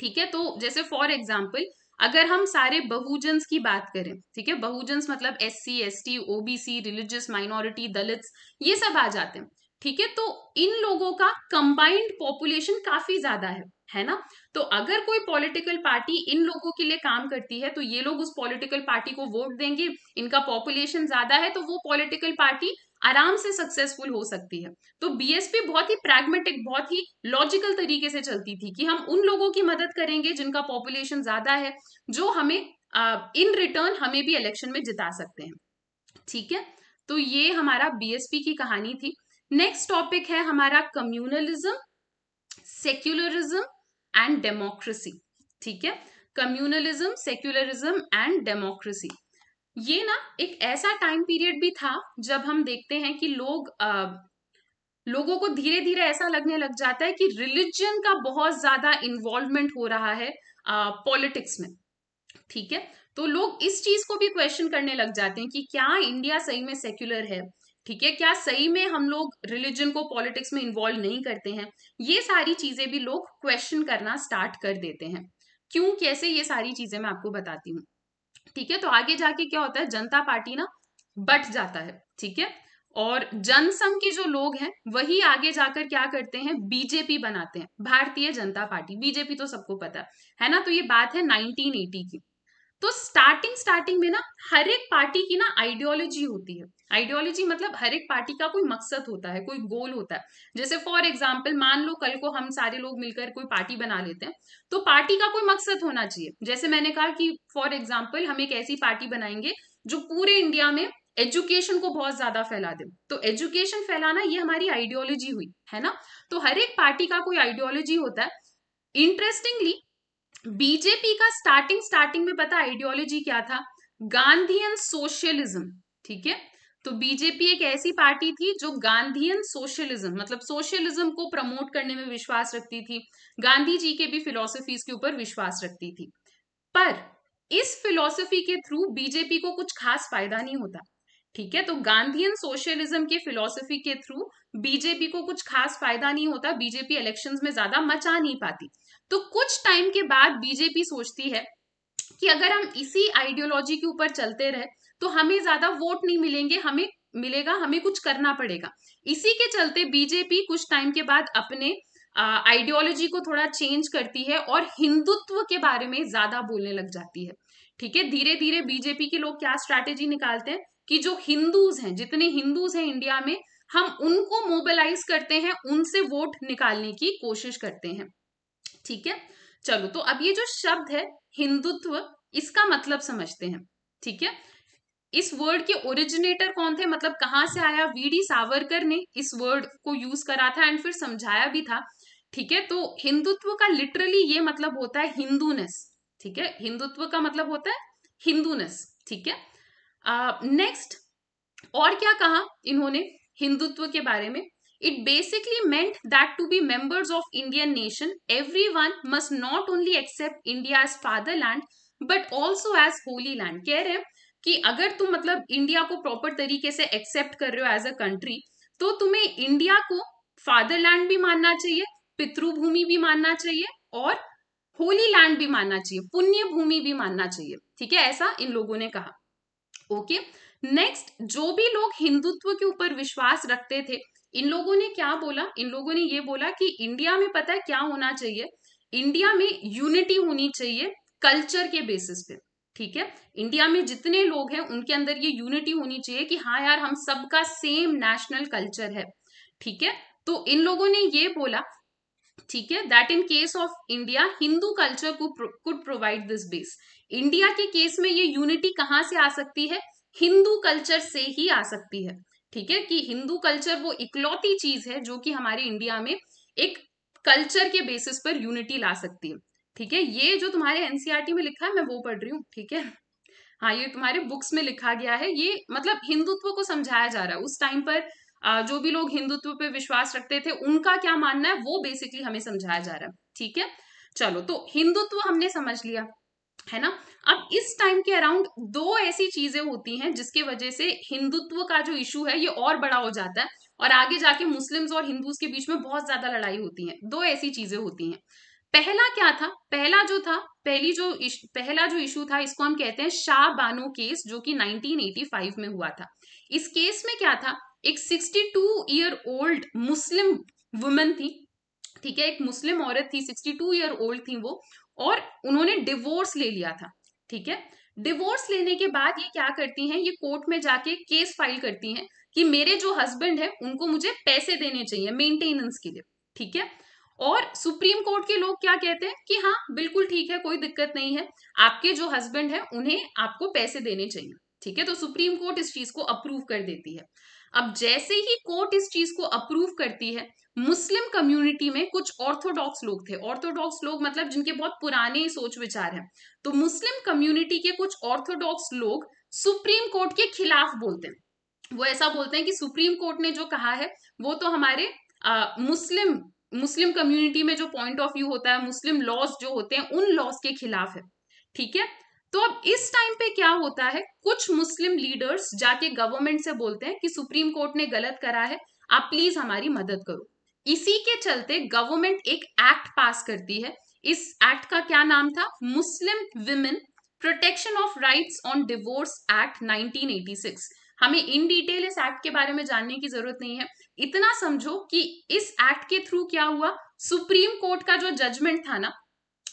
ठीक है तो जैसे फॉर एग्जाम्पल अगर हम सारे बहुजन्स की बात करें ठीक है बहुजन्स मतलब S C S T OBC religious minority Dalit ये सब आ जाते हैं ठीक है तो इन लोगों का कंबाइंड पॉपुलेशन काफी ज्यादा है है ना तो अगर कोई पॉलिटिकल पार्टी इन लोगों के लिए काम करती है तो ये लोग उस पॉलिटिकल पार्टी को वोट देंगे इनका पॉपुलेशन ज्यादा है तो वो पॉलिटिकल पार्टी आराम से सक्सेसफुल हो सकती है तो बीएसपी बहुत ही प्रैग्मेटिक बहुत ही लॉजिकल तरीके से चलती थी कि हम उन लोगों की मदद करेंगे जिनका पॉपुलेशन ज्यादा है जो हमें इन रिटर्न हमें भी इलेक्शन में जिता सकते हैं ठीक है तो ये हमारा बीएसपी की कहानी थी नेक्स्ट टॉपिक है हमारा कम्युनलिज्म सेक्युलरिज्म एंड डेमोक्रेसी ठीक है कम्युनलिज्म सेक्युलरिज्म एंड डेमोक्रेसी ये ना एक ऐसा टाइम पीरियड भी था जब हम देखते हैं कि लोग आ, लोगों को धीरे धीरे ऐसा लगने लग जाता है कि रिलीजन का बहुत ज्यादा इन्वॉल्वमेंट हो रहा है पॉलिटिक्स में ठीक है तो लोग इस चीज को भी क्वेश्चन करने लग जाते हैं कि क्या इंडिया सही में सेक्युलर है ठीक है क्या सही में हम लोग रिलीजन को पॉलिटिक्स में इन्वॉल्व नहीं करते हैं ये सारी चीजें भी लोग क्वेश्चन करना स्टार्ट कर देते हैं क्यों कैसे ये सारी चीजें मैं आपको बताती हूँ ठीक है तो आगे जाके क्या होता है जनता पार्टी ना बट जाता है ठीक है और जनसंघ के जो लोग हैं वही आगे जाकर क्या करते हैं बीजेपी बनाते हैं भारतीय जनता पार्टी बीजेपी तो सबको पता है ना तो ये बात है 1980 की तो स्टार्टिंग स्टार्टिंग में ना हर एक पार्टी की ना आइडियोलॉजी होती है आइडियोलॉजी मतलब हर एक पार्टी का कोई मकसद होता है कोई गोल होता है जैसे फॉर एग्जाम्पल मान लो कल को हम सारे लोग मिलकर कोई पार्टी बना लेते हैं तो पार्टी का कोई मकसद होना चाहिए जैसे मैंने कहा कि फॉर एग्जाम्पल हम एक ऐसी पार्टी बनाएंगे जो पूरे इंडिया में एजुकेशन को बहुत ज्यादा फैला दे तो एजुकेशन फैलाना ये हमारी आइडियोलॉजी हुई है ना तो हर एक पार्टी का कोई आइडियोलॉजी होता है इंटरेस्टिंगली बीजेपी का स्टार्टिंग स्टार्टिंग में पता आइडियोलॉजी क्या था गांधी सोशलिज्म ठीक है तो बीजेपी एक ऐसी पार्टी थी जो गांधीयन सोशलिज्म मतलब सोशलिज्म को प्रमोट करने में विश्वास रखती थी गांधी जी के भी फिलोसफीज के ऊपर विश्वास रखती थी पर इस फिलोसफी के थ्रू बीजेपी को कुछ खास फायदा नहीं होता ठीक है तो गांधीयन सोशलिज्म के फिलोसफी के थ्रू बीजेपी को कुछ खास फायदा नहीं होता बीजेपी इलेक्शंस में ज्यादा मचा नहीं पाती तो कुछ टाइम के बाद बीजेपी सोचती है कि अगर हम इसी आइडियोलॉजी के ऊपर चलते रहे तो हमें ज्यादा वोट नहीं मिलेंगे हमें मिलेगा हमें कुछ करना पड़ेगा इसी के चलते बीजेपी कुछ टाइम के बाद अपने आइडियोलॉजी को थोड़ा चेंज करती है और हिंदुत्व के बारे में ज्यादा बोलने लग जाती है ठीक है धीरे धीरे बीजेपी के लोग क्या स्ट्रैटेजी निकालते हैं कि जो हिंदूज हैं जितने हिंदूज हैं इंडिया में हम उनको मोबिलाइज करते हैं उनसे वोट निकालने की कोशिश करते हैं ठीक है चलो तो अब ये जो शब्द है हिंदुत्व इसका मतलब समझते हैं ठीक है इस वर्ड के ओरिजिनेटर कौन थे मतलब कहाँ से आया वीडी सावरकर ने इस वर्ड को यूज करा था एंड फिर समझाया भी था ठीक है तो हिंदुत्व का लिटरली ये मतलब होता है हिंदूनेस ठीक है हिंदुत्व का मतलब होता है हिंदूनेस ठीक है नेक्स्ट और क्या कहा इन्होंने हिंदुत्व के बारे में it basically meant that to be members of Indian nation everyone must not only accept India as fatherland but also as holy land कह रहे हैं कि अगर तुम मतलब इंडिया को प्रॉपर तरीके से एक्सेप्ट कर रहे हो एज अ कंट्री तो तुम्हें इंडिया को फादरलैंड भी मानना चाहिए पितृभूमि भी मानना चाहिए और होली लैंड भी मानना चाहिए पुण्य भूमि भी मानना चाहिए ठीक है ऐसा इन लोगों ने कहा ओके नेक्स्ट जो भी लोग हिंदुत्व के ऊपर विश्वास रखते थे इन लोगों ने क्या बोला इन लोगों ने ये बोला कि इंडिया में पता है क्या होना चाहिए इंडिया में यूनिटी होनी चाहिए कल्चर के बेसिस पे ठीक है इंडिया में जितने लोग हैं उनके अंदर ये यूनिटी होनी चाहिए कि हाँ यार हम सबका सेम नेशनल कल्चर है ठीक है तो इन लोगों ने ये बोला ठीक है that in case of India Hindu culture को could provide this base India के केस में ये यूनिटी कहाँ से आ सकती है हिंदू कल्चर से ही आ सकती है ठीक है कि हिंदू कल्चर वो इकलौती चीज है जो कि हमारे इंडिया में एक कल्चर के बेसिस पर यूनिटी ला सकती है ठीक है ये जो तुम्हारे एनसीआरटी e में लिखा है मैं वो पढ़ रही हूँ ठीक है हाँ ये तुम्हारे बुक्स में लिखा गया है ये मतलब हिंदुत्व को समझाया जा रहा है उस टाइम पर जो भी लोग हिंदुत्व पे विश्वास रखते थे उनका क्या मानना है वो बेसिकली हमें समझाया जा रहा है ठीक है चलो तो हिंदुत्व हमने समझ लिया है ना अब इस टाइम के अराउंड दो ऐसी चीजें होती हैं जिसके वजह से हिंदुत्व का जो इशू है ये और बड़ा हो जाता है और आगे जाके मुस्लिम्स और हिंदूज के बीच में बहुत ज्यादा लड़ाई होती है दो ऐसी चीजें होती हैं पहला क्या था पहला जो था पहली जो पहला जो इशू था इसको हम कहते हैं शाह बानो केस जो कि 1985 में हुआ था इस केस में क्या था एक 62 ईयर ओल्ड मुस्लिम वुमेन थी ठीक है एक मुस्लिम औरत थी 62 ईयर ओल्ड थी वो और उन्होंने डिवोर्स ले लिया था ठीक है डिवोर्स लेने के बाद ये क्या करती हैं ये कोर्ट में जाके केस फाइल करती हैं कि मेरे जो हस्बैंड है उनको मुझे पैसे देने चाहिए मेंटेनेंस के लिए ठीक है और सुप्रीम कोर्ट के लोग क्या कहते हैं कि हाँ बिल्कुल ठीक है कोई दिक्कत नहीं है आपके जो हस्बैंड है उन्हें आपको पैसे देने चाहिए ठीक है तो सुप्रीम कोर्ट इस चीज को अप्रूव कर देती है अब जैसे ही कोर्ट इस चीज को अप्रूव करती है मुस्लिम कम्युनिटी में कुछ ऑर्थोडॉक्स लोग थे ऑर्थोडॉक्स लोग मतलब जिनके बहुत पुराने सोच विचार हैं तो मुस्लिम कम्युनिटी के कुछ ऑर्थोडॉक्स लोग सुप्रीम कोर्ट के खिलाफ बोलते हैं वो ऐसा बोलते हैं कि सुप्रीम कोर्ट ने जो कहा है वो तो हमारे आ, मुस्लिम मुस्लिम कम्युनिटी में जो पॉइंट ऑफ व्यू होता है मुस्लिम लॉज जो होते हैं उन लॉज के खिलाफ है ठीक है तो अब इस टाइम पे क्या होता है कुछ मुस्लिम लीडर्स जाके गवर्नमेंट से बोलते हैं कि सुप्रीम कोर्ट ने गलत करा है आप प्लीज हमारी मदद करो इसी के चलते गवर्नमेंट एक एक्ट पास करती है इस एक्ट का क्या नाम था Muslim women protection of rights on divorce act 1986 हमें इन डिटेल इस एक्ट के बारे में जानने की जरूरत नहीं है इतना समझो कि इस एक्ट के थ्रू क्या हुआ सुप्रीम कोर्ट का जो जजमेंट था ना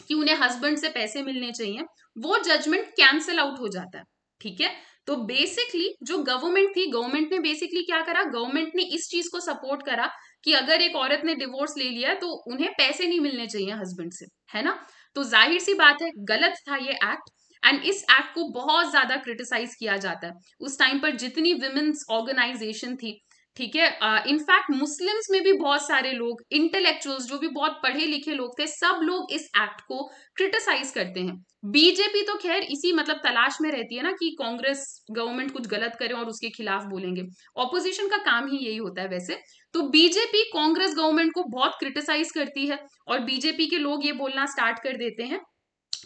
कि उन्हें हस्बैंड से पैसे मिलने चाहिए वो जजमेंट कैंसिल आउट हो जाता है ठीक है तो बेसिकली जो गवर्नमेंट थी गवर्नमेंट ने बेसिकली क्या करा गवर्नमेंट ने इस चीज को सपोर्ट करा कि अगर एक औरत ने डिवोर्स ले लिया तो उन्हें पैसे नहीं मिलने चाहिए हस्बैंड से है ना तो जाहिर सी बात है गलत था ये एक्ट एंड इस एक्ट को बहुत ज्यादा क्रिटिसाइज किया जाता है उस टाइम पर जितनी विमेन्स ऑर्गेनाइजेशन थी ठीक है इनफैक्ट मुस्लिम्स में भी बहुत सारे लोग इंटेलेक्चुअल्स जो भी बहुत पढ़े लिखे लोग थे सब लोग इस एक्ट को क्रिटिसाइज करते हैं बीजेपी तो खैर इसी मतलब तलाश में रहती है ना कि कांग्रेस गवर्नमेंट कुछ गलत करे और उसके खिलाफ बोलेंगे ऑपोजिशन का काम ही यही होता है वैसे तो बीजेपी कांग्रेस गवर्नमेंट को बहुत क्रिटिसाइज करती है और बीजेपी के लोग ये बोलना स्टार्ट कर देते हैं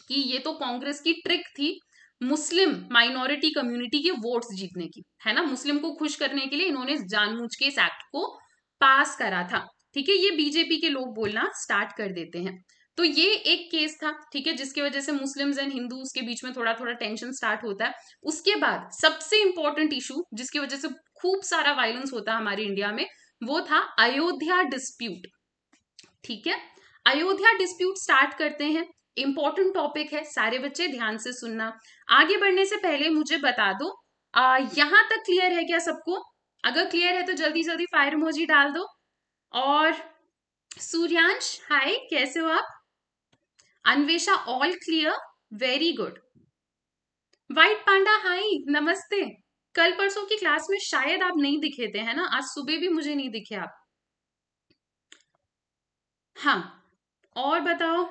कि ये तो कांग्रेस की ट्रिक थी मुस्लिम माइनॉरिटी कम्युनिटी के वोट्स जीतने की है ना मुस्लिम को खुश करने के लिए इन्होंने जानबूझ के इस एक्ट को पास करा था ठीक है ये बीजेपी के लोग बोलना स्टार्ट कर देते हैं तो ये एक केस था ठीक है जिसके वजह से मुस्लिम्स एंड हिंदू के बीच में थोड़ा थोड़ा टेंशन स्टार्ट होता है उसके बाद सबसे इंपॉर्टेंट इशू जिसकी वजह से खूब सारा वायलेंस होता है हमारे इंडिया में वो था अयोध्या डिस्प्यूट ठीक है अयोध्या डिस्प्यूट स्टार्ट करते हैं इम्पोर्टेंट टॉपिक है सारे बच्चे ध्यान से सुनना आगे बढ़ने से पहले मुझे बता दो यहां तक क्लियर है क्या सबको अगर क्लियर है तो जल्दी जल्दी फायर मोजी डाल दो और सूर्यांश हाय कैसे हो आप Anvesha all clear very good white panda hi नमस्ते कल परसों की क्लास में शायद आप नहीं दिखे थे है ना आज सुबह भी मुझे नहीं दिखे आप हाँ और बताओ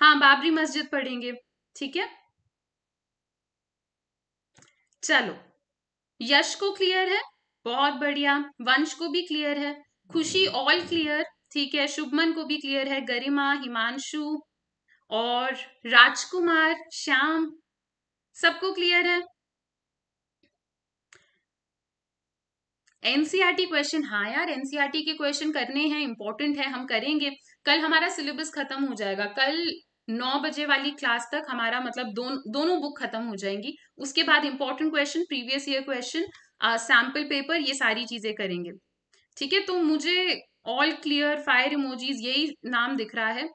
हाँ बाबरी मस्जिद पढ़ेंगे ठीक है चलो यश को क्लियर है बहुत बढ़िया वंश को भी क्लियर है खुशी ऑल क्लियर ठीक है शुभमन को भी क्लियर है गरिमा हिमांशु और राजकुमार श्याम सबको क्लियर है एनसीआरटी क्वेश्चन e हाँ यार एनसीआरटी e के क्वेश्चन करने हैं इंपॉर्टेंट है हम करेंगे कल हमारा सिलेबस खत्म हो जाएगा कल नौ बजे वाली क्लास तक हमारा मतलब दो, दोनों बुक खत्म हो जाएंगी उसके बाद important question previous year question sample paper ये सारी चीजें करेंगे ठीक है तो मुझे ऑल क्लियर फायर इमोजीज यही नाम दिख रहा है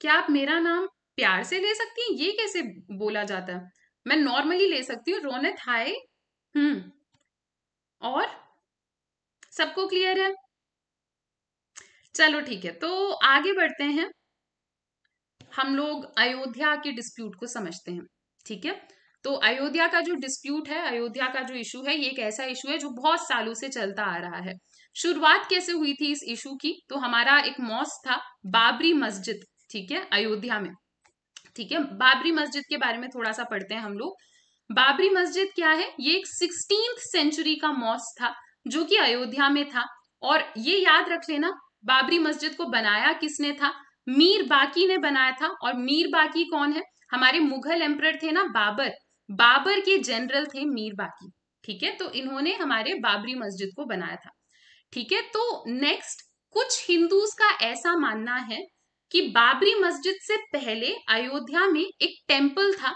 क्या आप मेरा नाम प्यार से ले सकती हैं ये कैसे बोला जाता है मैं नॉर्मली ले सकती हूँ रोनित हाय हम्म और सबको क्लियर है चलो ठीक है तो आगे बढ़ते हैं हम लोग अयोध्या के डिस्प्यूट को समझते हैं ठीक है तो अयोध्या का जो डिस्प्यूट है अयोध्या का जो इशू है ये एक ऐसा इशू है जो बहुत सालों से चलता आ रहा है शुरुआत कैसे हुई थी इस इशू की तो हमारा एक मॉस था बाबरी मस्जिद ठीक है अयोध्या में ठीक है बाबरी मस्जिद के बारे में थोड़ा सा पढ़ते हैं हम लोग बाबरी मस्जिद क्या है ये एक सिक्सटीन सेंचुरी का मॉस था जो कि अयोध्या में था और ये याद रख लेना बाबरी मस्जिद को बनाया किसने था मीर बाकी ने बनाया था और मीर बाकी कौन है हमारे मुगल एम्पर थे ना बाबर बाबर के जनरल थे मीर बाकी ठीक है तो इन्होंने हमारे बाबरी मस्जिद को बनाया था ठीक है तो नेक्स्ट कुछ हिंदू का ऐसा मानना है कि बाबरी मस्जिद से पहले अयोध्या में एक टेम्पल था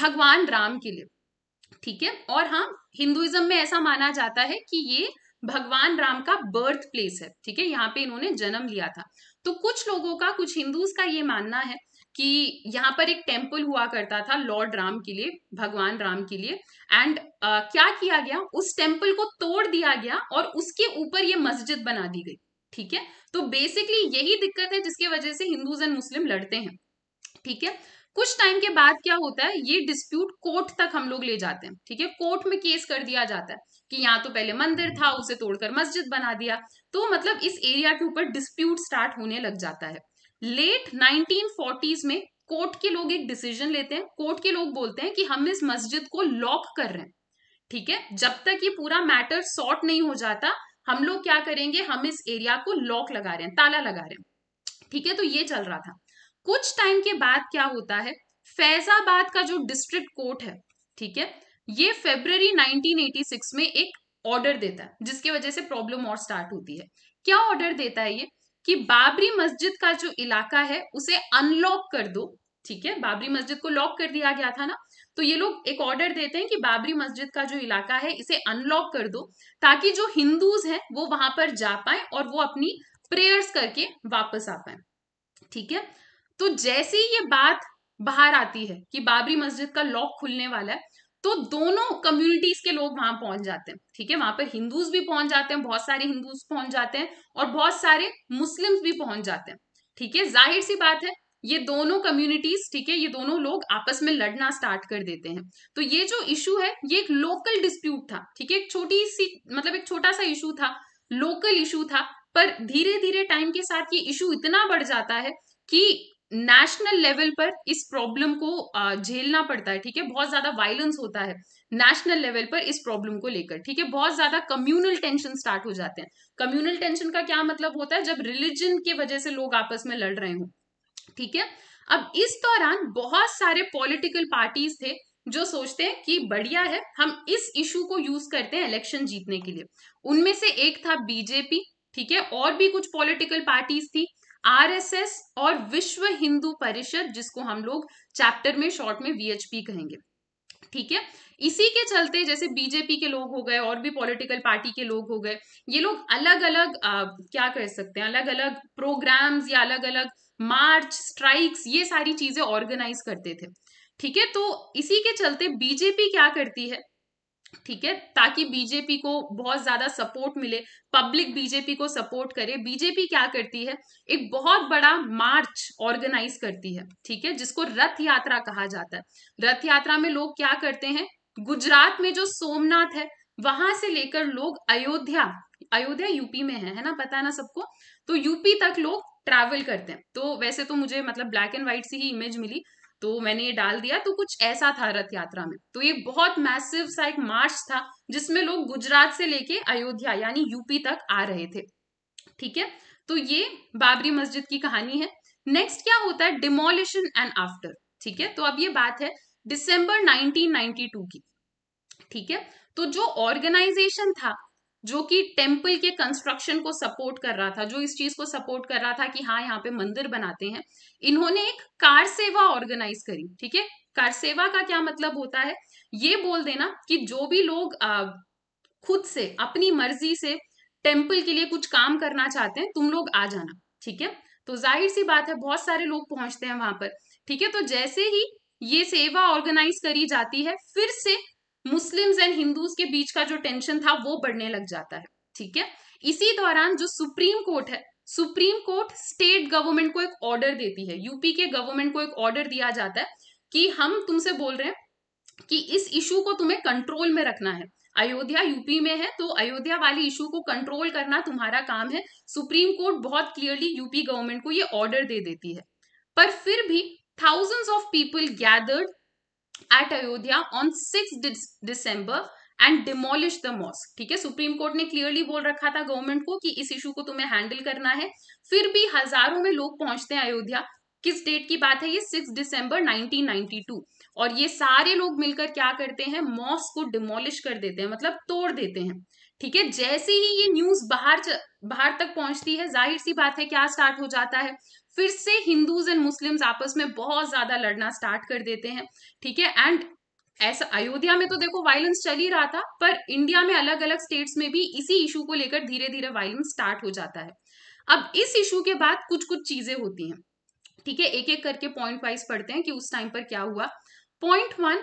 भगवान राम के लिए ठीक है और हाँ हिंदुइज्म में ऐसा माना जाता है कि ये भगवान राम का बर्थ प्लेस है ठीक है यहाँ पे इन्होंने जन्म लिया था तो कुछ लोगों का कुछ हिंदूज का ये मानना है कि यहाँ पर एक टेम्पल हुआ करता था लॉर्ड राम के लिए भगवान राम के लिए एंड uh, क्या किया गया उस टेम्पल को तोड़ दिया गया और उसके ऊपर ये मस्जिद बना दी गई ठीक है तो बेसिकली यही दिक्कत है जिसकी वजह से हिंदूज एंड मुस्लिम लड़ते हैं ठीक है कुछ टाइम के बाद क्या होता है ये डिस्प्यूट कोर्ट तक हम लोग ले जाते हैं ठीक है कोर्ट में केस कर दिया जाता है कि यहाँ तो पहले मंदिर था उसे तोड़कर मस्जिद बना दिया तो मतलब इस एरिया के ऊपर डिस्प्यूट स्टार्ट होने लग जाता है लेट नाइनटीन में कोर्ट के लोग एक डिसीजन लेते हैं कोर्ट के लोग बोलते हैं कि हम इस मस्जिद को लॉक कर रहे हैं ठीक है जब तक ये पूरा मैटर सॉर्ट नहीं हो जाता हम लोग क्या करेंगे हम इस एरिया को लॉक लगा रहे हैं ताला लगा रहे हैं ठीक है तो ये चल रहा था कुछ टाइम के बाद क्या होता है फैजाबाद का जो डिस्ट्रिक्ट कोर्ट है ठीक है ये फेब्रवरी 1986 में एक ऑर्डर देता है जिसकी वजह से प्रॉब्लम और स्टार्ट होती है क्या ऑर्डर देता है ये कि बाबरी मस्जिद का जो इलाका है उसे अनलॉक कर दो ठीक है बाबरी मस्जिद को लॉक कर दिया गया था ना तो ये लोग एक ऑर्डर देते हैं कि बाबरी मस्जिद का जो इलाका है इसे अनलॉक कर दो ताकि जो हिंदूज हैं वो वहां पर जा पाए और वो अपनी प्रेयर्स करके वापस आ पाए ठीक है तो जैसे ही ये बात बाहर आती है कि बाबरी मस्जिद का लॉक खुलने वाला है तो दोनों कम्युनिटीज के लोग वहां पहुंच जाते हैं ठीक है वहां पर हिंदूज भी पहुंच जाते हैं बहुत सारे हिंदूज पहुंच जाते हैं और बहुत सारे मुस्लिम्स भी पहुंच जाते हैं ठीक है जाहिर सी बात है ये दोनों कम्युनिटीज ठीक है ये दोनों लोग आपस में लड़ना स्टार्ट कर देते हैं तो ये जो इशू है ये एक लोकल डिस्प्यूट था ठीक है एक छोटी सी मतलब एक छोटा सा इशू था लोकल इशू था पर धीरे धीरे टाइम के साथ ये इशू इतना बढ़ जाता है कि नेशनल लेवल पर इस प्रॉब्लम को झेलना पड़ता है ठीक है बहुत ज्यादा वायलेंस होता है नेशनल लेवल पर इस प्रॉब्लम को लेकर ठीक है बहुत ज्यादा कम्युनल टेंशन स्टार्ट हो जाते हैं कम्युनल टेंशन का क्या मतलब होता है जब रिलीजन की वजह से लोग आपस में लड़ रहे हों ठीक है अब इस दौरान बहुत सारे पॉलिटिकल पार्टीज थे जो सोचते हैं कि बढ़िया है हम इस इशू को यूज करते हैं इलेक्शन जीतने के लिए उनमें से एक था बीजेपी ठीक है और भी कुछ पॉलिटिकल पार्टीज थी आरएसएस और विश्व हिंदू परिषद जिसको हम लोग चैप्टर में शॉर्ट में वीएचपी कहेंगे ठीक है इसी के चलते जैसे बीजेपी के लोग हो गए और भी पॉलिटिकल पार्टी के लोग हो गए ये लोग अलग अलग आ, क्या कह सकते हैं अलग अलग प्रोग्राम्स या अलग अलग मार्च स्ट्राइक्स ये सारी चीजें ऑर्गेनाइज करते थे ठीक है तो इसी के चलते बीजेपी क्या करती है ठीक है ताकि बीजेपी को बहुत ज्यादा सपोर्ट मिले पब्लिक बीजेपी को सपोर्ट करे बीजेपी क्या करती है एक बहुत बड़ा मार्च ऑर्गेनाइज करती है ठीक है जिसको रथ यात्रा कहा जाता है रथ यात्रा में लोग क्या करते हैं गुजरात में जो सोमनाथ है वहां से लेकर लोग अयोध्या अयोध्या यूपी में है है ना पता है ना सबको तो यूपी तक लोग ट्रैवल करते हैं तो वैसे तो मुझे मतलब ब्लैक एंड व्हाइट सी ही इमेज मिली तो मैंने ये डाल दिया तो कुछ ऐसा था रथ यात्रा में तो ये बहुत मैसिव सा एक मार्च था जिसमें लोग गुजरात से लेके अयोध्या यानी यूपी तक आ रहे थे ठीक है तो ये बाबरी मस्जिद की कहानी है नेक्स्ट क्या होता है डिमोलिशन एंड आफ्टर ठीक है तो अब ये बात है दिसंबर 1992 की ठीक है तो जो ऑर्गेनाइजेशन था जो कि टेम्पल के कंस्ट्रक्शन को सपोर्ट कर रहा था जो इस चीज को सपोर्ट कर रहा था कि हाँ यहाँ पे मंदिर बनाते हैं इन्होंने एक कार सेवा ऑर्गेनाइज करी ठीक है कार सेवा का क्या मतलब होता है ये बोल देना कि जो भी लोग आ, खुद से अपनी मर्जी से टेम्पल के लिए कुछ काम करना चाहते हैं तुम लोग आ जाना ठीक है तो जाहिर सी बात है बहुत सारे लोग पहुंचते हैं वहां पर ठीक है तो जैसे ही ये सेवा ऑर्गेनाइज करी जाती है फिर से मुस्लिम्स एंड हिंदूज के बीच का जो टेंशन था वो बढ़ने लग जाता है ठीक है इसी दौरान जो सुप्रीम कोर्ट है सुप्रीम कोर्ट स्टेट गवर्नमेंट को एक ऑर्डर देती है यूपी के गवर्नमेंट को एक ऑर्डर दिया जाता है कि हम तुमसे बोल रहे हैं कि इस इशू को तुम्हें कंट्रोल में रखना है अयोध्या यूपी में है तो अयोध्या वाली इशू को कंट्रोल करना तुम्हारा काम है सुप्रीम कोर्ट बहुत क्लियरली यूपी गवर्नमेंट को ये ऑर्डर दे देती है पर फिर भी thousands of people gathered at Ayodhya on six December and demolish the mosque ठीक है सुप्रीम कोर्ट ने क्लियरली बोल रखा था गवर्नमेंट को कि इस इशू को तुम्हें हैंडल करना है फिर भी हजारों में लोग पहुंचते हैं अयोध्या किस डेट की बात है ये six December nineteen ninety two और ये सारे लोग मिलकर क्या करते हैं मॉस्क को डिमोलिश कर देते हैं मतलब तोड़ देते हैं ठीक है जैसे ही ये न्यूज बाहर बाहर तक पहुंचती है जाहिर सी बात है क्या स्टार्ट हो जाता है फिर से हिंदूज एंड मुस्लिम्स आपस में बहुत ज्यादा लड़ना स्टार्ट कर देते हैं ठीक है एंड ऐसा अयोध्या में तो देखो वायलेंस चल ही रहा था पर इंडिया में अलग अलग स्टेट्स में भी इसी इशू को लेकर धीरे धीरे वायलेंस स्टार्ट हो जाता है अब इस इशू के बाद कुछ कुछ चीजें होती हैं ठीक है एक एक करके पॉइंट वाइज पढ़ते हैं कि उस टाइम पर क्या हुआ point one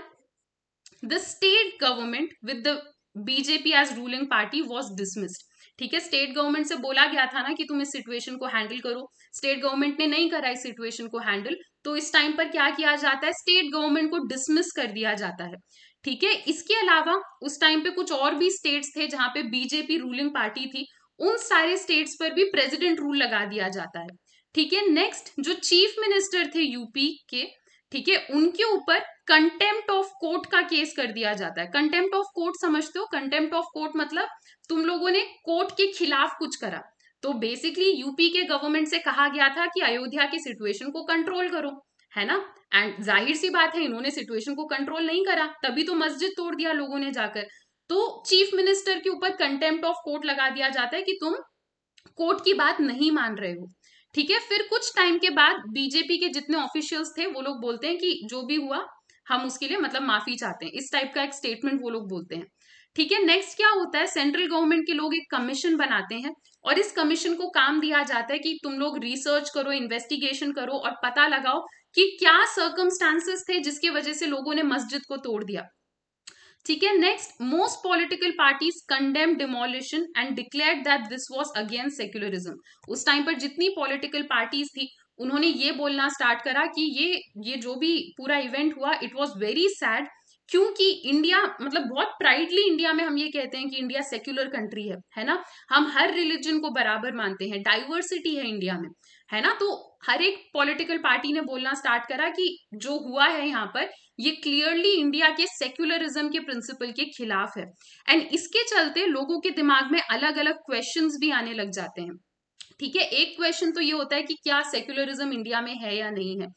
the state government with the BJP as ruling party was dismissed ठीक है स्टेट गवर्नमेंट से बोला गया था ना कि तुम इस सिचुएशन को हैंडल करो स्टेट गवर्नमेंट ने नहीं करा इस सिचुएशन को हैंडल तो इस टाइम पर क्या किया जाता है स्टेट गवर्नमेंट को डिसमिस कर दिया जाता है ठीक है इसके अलावा उस टाइम पे कुछ और भी स्टेट्स थे जहां पे बीजेपी रूलिंग पार्टी थी उन सारे स्टेट्स पर भी प्रेजिडेंट रूल लगा दिया जाता है ठीक है नेक्स्ट जो चीफ मिनिस्टर थे यूपी के ठीक है उनके ऊपर कंटेम्प्ट ऑफ कोर्ट का केस कर दिया जाता है कंटेम्प्ट ऑफ कोर्ट समझते हो कंटेम्प्ट ऑफ कोर्ट मतलब तुम लोगों ने कोर्ट के खिलाफ कुछ करा तो बेसिकली यूपी के गवर्नमेंट से कहा गया था कि अयोध्या की सिचुएशन को कंट्रोल करो है ना एंड जाहिर सी बात है इन्होंने सिचुएशन को कंट्रोल नहीं करा तभी तो मस्जिद तोड़ दिया लोगों ने जाकर तो चीफ मिनिस्टर के ऊपर कंटेम्प्ट ऑफ कोर्ट लगा दिया जाता है कि तुम कोर्ट की बात नहीं मान रहे हो ठीक है फिर कुछ टाइम के बाद बीजेपी के जितने ऑफिशियल्स थे वो लोग बोलते हैं कि जो भी हुआ हम उसके लिए मतलब माफी चाहते हैं इस टाइप का एक स्टेटमेंट वो लोग बोलते हैं ठीक है नेक्स्ट क्या होता है सेंट्रल गवर्नमेंट के लोग एक कमीशन बनाते हैं और इस कमीशन को काम दिया जाता है कि तुम लोग रिसर्च करो इन्वेस्टिगेशन करो और पता लगाओ कि क्या सर्कमस्टांसेस थे जिसके वजह से लोगों ने मस्जिद को तोड़ दिया ठीक है next most political parties condemn demolition and declare that this was against secularism उस टाइम पर जितनी पॉलिटिकल पार्टीज थी उन्होंने ये बोलना स्टार्ट करा कि ये ये जो भी पूरा इवेंट हुआ इट वाज वेरी सैड क्योंकि इंडिया मतलब बहुत प्राइडली इंडिया में हम ये कहते हैं कि इंडिया सेक्युलर कंट्री है है ना हम हर रिलीजन को बराबर मानते हैं डाइवर्सिटी है इंडिया में है ना तो हर एक पॉलिटिकल पार्टी ने बोलना स्टार्ट करा कि जो हुआ है यहाँ पर ये क्लियरली इंडिया के सेक्युलरिज्म के प्रिंसिपल के खिलाफ है एंड इसके चलते लोगों के दिमाग में अलग अलग क्वेश्चन भी आने लग जाते हैं ठीक है एक क्वेश्चन तो ये होता है कि क्या सेक्युलरिज्म इंडिया में है या नहीं है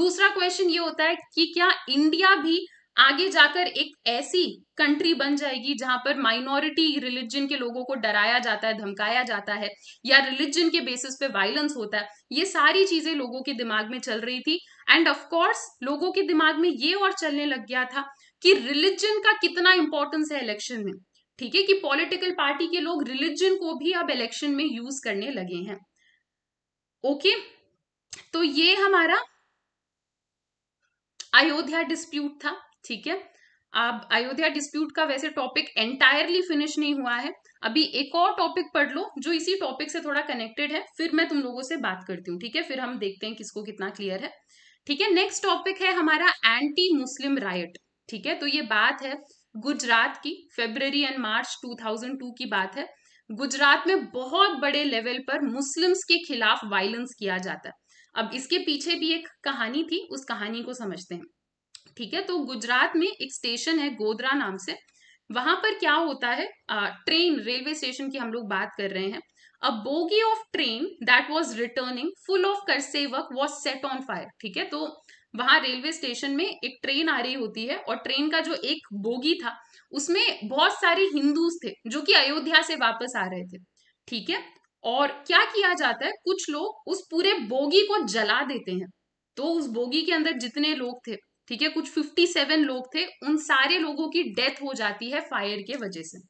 दूसरा क्वेश्चन ये होता है कि क्या इंडिया भी आगे जाकर एक ऐसी कंट्री बन जाएगी जहां पर माइनॉरिटी रिलीजन के लोगों को डराया जाता है धमकाया जाता है या रिलीजन के बेसिस पे वायलेंस होता है ये सारी चीजें लोगों के दिमाग में चल रही थी एंड ऑफ कोर्स लोगों के दिमाग में ये और चलने लग गया था कि रिलीजन का कितना इंपॉर्टेंस है इलेक्शन में ठीक है कि पॉलिटिकल पार्टी के लोग रिलीजन को भी अब इलेक्शन में यूज करने लगे हैं ओके okay? तो ये हमारा अयोध्या डिस्प्यूट था ठीक है आप अयोध्या डिस्प्यूट का वैसे टॉपिक एंटायरली फिनिश नहीं हुआ है अभी एक और टॉपिक पढ़ लो जो इसी टॉपिक से थोड़ा कनेक्टेड है फिर मैं तुम लोगों से बात करती हूँ ठीक है फिर हम देखते हैं किसको कितना क्लियर है ठीक है नेक्स्ट टॉपिक है हमारा एंटी मुस्लिम राइट ठीक है तो ये बात है गुजरात की फेब्रवरी एंड मार्च 2002 की बात है गुजरात में बहुत बड़े लेवल पर मुस्लिम्स के खिलाफ वायलेंस किया जाता है अब इसके पीछे भी एक कहानी थी उस कहानी को समझते हैं ठीक है तो गुजरात में एक स्टेशन है गोदरा नाम से वहां पर क्या होता है ट्रेन रेलवे स्टेशन की हम लोग बात कर रहे हैं a bogie of train that was returning full of sevak was set on fire ठीक है तो वहां रेलवे स्टेशन में एक ट्रेन आ रही होती है और ट्रेन का जो एक बोगी था उसमें बहुत सारे हिंदू थे जो कि अयोध्या से वापस आ रहे थे ठीक है और क्या किया जाता है कुछ लोग उस पूरे बोगी को जला देते हैं तो उस बोगी के अंदर जितने लोग थे ठीक है कुछ 57 लोग थे उन सारे लोगों की डेथ हो जाती है फायर के वजह से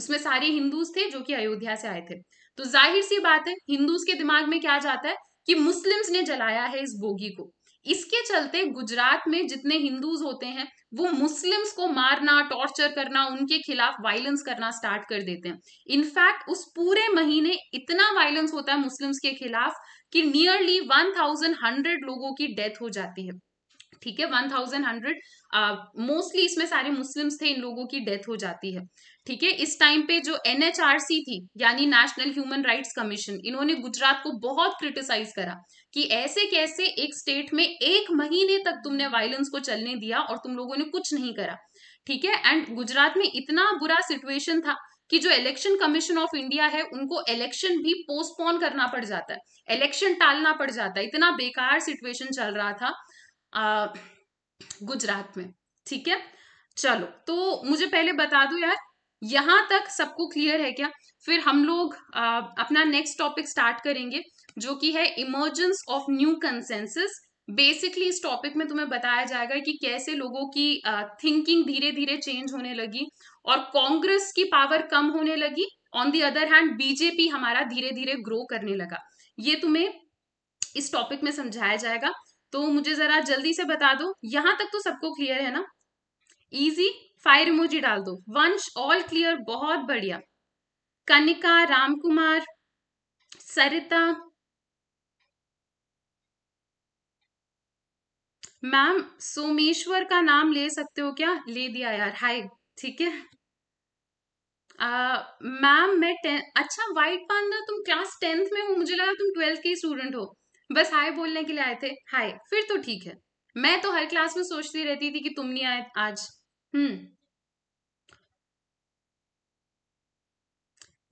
उसमें सारे हिंदूज थे जो कि अयोध्या से आए थे तो जाहिर सी बात है हिंदूज के दिमाग में क्या जाता है कि मुस्लिम्स ने जलाया है इस बोगी को इसके चलते गुजरात में जितने हिंदूज होते हैं वो मुस्लिम्स को मारना टॉर्चर करना उनके खिलाफ वायलेंस करना स्टार्ट कर देते हैं इनफैक्ट उस पूरे महीने इतना वायलेंस होता है मुस्लिम्स के खिलाफ कि नियरली 1100 लोगों की डेथ हो जाती है ठीक है वन थाउजेंड हंड्रेड मोस्टली इसमें सारे मुस्लिम्स थे इन लोगों की डेथ हो जाती है ठीक है इस टाइम पे जो एनएचआरसी थी यानी नेशनल ह्यूमन राइट्स कमीशन इन्होंने गुजरात को बहुत क्रिटिसाइज करा कि ऐसे कैसे एक स्टेट में एक महीने तक तुमने वायलेंस को चलने दिया और तुम लोगों ने कुछ नहीं करा ठीक है एंड गुजरात में इतना बुरा सिचुएशन था कि जो इलेक्शन कमीशन ऑफ इंडिया है उनको इलेक्शन भी पोस्टपोन करना पड़ जाता है इलेक्शन टालना पड़ जाता है इतना बेकार सिचुएशन चल रहा था गुजरात में ठीक है चलो तो मुझे पहले बता दो यार यहां तक सबको क्लियर है क्या फिर हम लोग आ, अपना नेक्स्ट टॉपिक स्टार्ट करेंगे जो कि है emergence of new consensus basically इस टॉपिक में तुम्हें बताया जाएगा कि कैसे लोगों की थिंकिंग धीरे धीरे चेंज होने लगी और कांग्रेस की पावर कम होने लगी on the other hand BJP हमारा धीरे धीरे ग्रो करने लगा ये तुम्हें इस टॉपिक में समझाया जाएगा तो मुझे जरा जल्दी से बता दो यहां तक तो सबको क्लियर है ना इजी फायर इमोजी डाल दो वंश ऑल क्लियर बहुत बढ़िया कनिका रामकुमार सरिता मैम सोमेश्वर का नाम ले सकते हो क्या ले दिया यार हाय ठीक है मैम मैं टें अच्छा वाइट पांडा तुम क्लास टेंथ में हो मुझे लगा तुम ट्वेल्थ के स्टूडेंट हो बस हाय बोलने के लिए आए थे हाय फिर तो ठीक है मैं तो हर क्लास में सोचती रहती थी कि तुम नहीं आए आज हम्म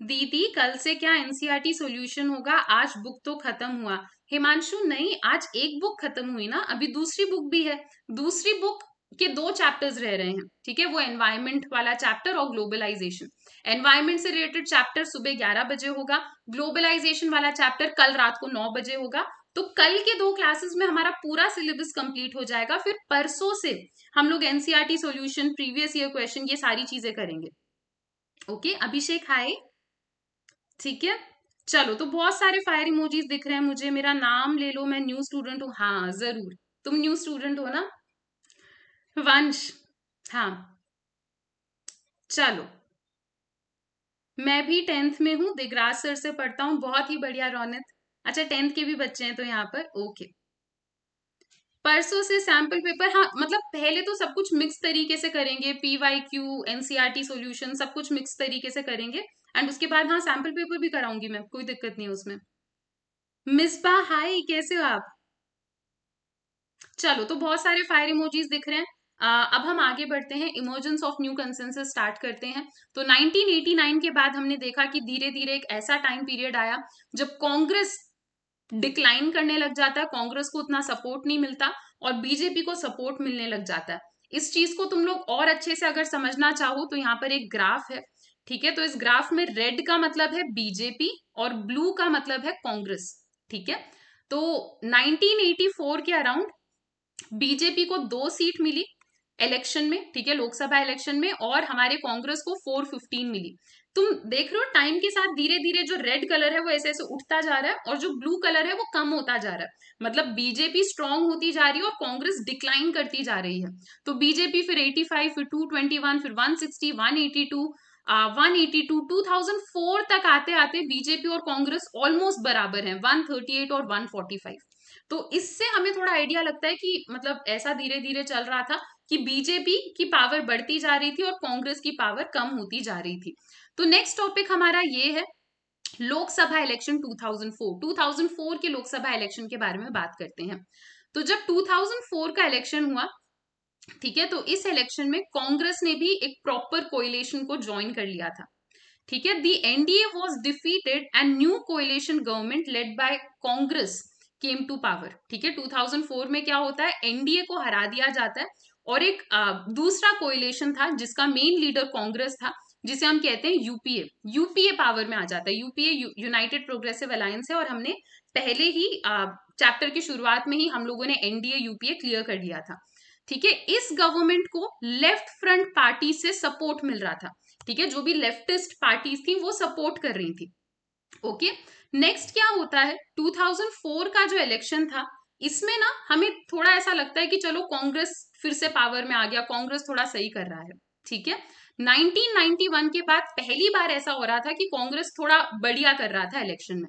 दीदी कल से क्या एनसीईआरटी सॉल्यूशन e होगा आज बुक तो खत्म हुआ हिमांशु नहीं आज एक बुक खत्म हुई ना अभी दूसरी बुक भी है दूसरी बुक के दो चैप्टर्स रह रहे हैं ठीक है वो एनवायरमेंट वाला चैप्टर और ग्लोबलाइजेशन एनवायरमेंट से रिलेटेड चैप्टर सुबह ग्यारह बजे होगा ग्लोबलाइजेशन वाला चैप्टर कल रात को नौ बजे होगा तो कल के दो क्लासेस में हमारा पूरा सिलेबस कंप्लीट हो जाएगा फिर परसों से हम लोग टी सॉल्यूशन प्रीवियस ईयर क्वेश्चन ये सारी चीजें करेंगे ओके okay, अभिषेक हाय ठीक है चलो तो बहुत सारे फायर इमोजीज दिख रहे हैं मुझे मेरा नाम ले लो मैं न्यू स्टूडेंट हूं हाँ जरूर तुम न्यू स्टूडेंट हो ना वंश हाँ चलो मैं भी टेंथ में हूं दिगराज सर से पढ़ता हूँ बहुत ही बढ़िया रौनित अच्छा टेंथ के भी बच्चे हैं तो यहाँ पर ओके परसों से सैम्पल पेपर हाँ मतलब पहले तो सब कुछ मिक्स तरीके से करेंगे P Y Q NCERT solution सब कुछ मिक्स तरीके से करेंगे एंड उसके बाद हाँ सैम्पल पेपर भी कराऊंगी मैं कोई दिक्कत नहीं उसमें मिसबा हाय कैसे हो आप चलो तो बहुत सारे फायर इमोजीज दिख रहे हैं आ, अब हम आगे बढ़ते हैं emergence of new consensus start करते हैं तो 1989 के बाद हमने देखा कि धीरे धीरे एक ऐसा टाइम पीरियड आया जब कांग्रेस डिक्लाइन करने लग जाता है कांग्रेस को उतना सपोर्ट नहीं मिलता और बीजेपी को सपोर्ट मिलने लग जाता है इस चीज को तुम लोग और अच्छे से अगर समझना चाहो तो यहाँ पर एक ग्राफ है ठीक है तो इस ग्राफ में रेड का मतलब है बीजेपी और ब्लू का मतलब है कांग्रेस ठीक है तो 1984 के अराउंड बीजेपी को दो सीट मिली इलेक्शन में ठीक है लोकसभा इलेक्शन में और हमारे कांग्रेस को 415 मिली तुम देख रहे हो टाइम के साथ धीरे धीरे जो रेड कलर है वो ऐसे ऐसे उठता जा रहा है और जो ब्लू कलर है वो कम होता जा रहा है मतलब बीजेपी स्ट्रांग होती जा रही है और कांग्रेस डिक्लाइन करती जा रही है तो बीजेपी फिर 85 फिर 221 फिर 160 182 182 2004 तक आते आते बीजेपी और कांग्रेस ऑलमोस्ट बराबर हैं 138 और 145 तो इससे हमें थोड़ा आइडिया लगता है कि मतलब ऐसा धीरे धीरे चल रहा था कि बीजेपी की पावर बढ़ती जा रही थी और कांग्रेस की पावर कम होती जा रही थी तो नेक्स्ट टॉपिक हमारा ये है लोकसभा इलेक्शन 2004 2004 के लोकसभा इलेक्शन के बारे में बात करते हैं तो जब 2004 का इलेक्शन हुआ ठीक है तो इस इलेक्शन में कांग्रेस ने भी एक प्रॉपर कोइलेशन को ज्वाइन कर लिया था ठीक है the NDA was defeated and new coalition government led by Congress came to power ठीक है 2004 में क्या होता है एनडीए को हरा दिया जाता है और एक आ, दूसरा कोइलेशन था जिसका मेन लीडर कांग्रेस था जिसे हम कहते हैं यूपीए यूपीए पावर में आ जाता है यूपीए यूनाइटेड प्रोग्रेसिव अलायंस है और हमने पहले ही चैप्टर की शुरुआत में ही हम लोगों ने एनडीए यूपीए क्लियर कर लिया था ठीक है इस गवर्नमेंट को लेफ्ट फ्रंट पार्टी से सपोर्ट मिल रहा था ठीक है जो भी लेफ्टिस्ट पार्टीज थी वो सपोर्ट कर रही थी ओके नेक्स्ट क्या होता है 2004 का जो इलेक्शन था इसमें ना हमें थोड़ा ऐसा लगता है कि चलो कांग्रेस फिर से पावर में आ गया कांग्रेस थोड़ा सही कर रहा है ठीक है 1991 के बाद पहली बार ऐसा हो रहा था कि कांग्रेस थोड़ा बढ़िया कर रहा था इलेक्शन में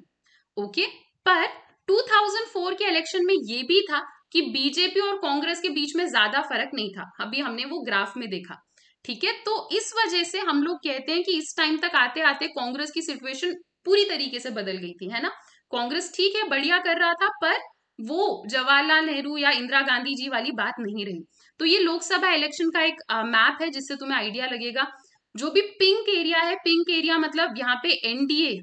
ओके पर 2004 के इलेक्शन में ये भी था कि बीजेपी और कांग्रेस के बीच में ज्यादा फर्क नहीं था अभी हमने वो ग्राफ में देखा ठीक है तो इस वजह से हम लोग कहते हैं कि इस टाइम तक आते आते कांग्रेस की सिचुएशन पूरी तरीके से बदल गई थी है ना कांग्रेस ठीक है बढ़िया कर रहा था पर वो जवाहरलाल नेहरू या इंदिरा गांधी जी वाली बात नहीं रही तो ये लोकसभा इलेक्शन का एक मैप है जिससे तुम्हें आइडिया लगेगा जो भी पिंक एरिया है पिंक एरिया मतलब यहाँ पे एनडीए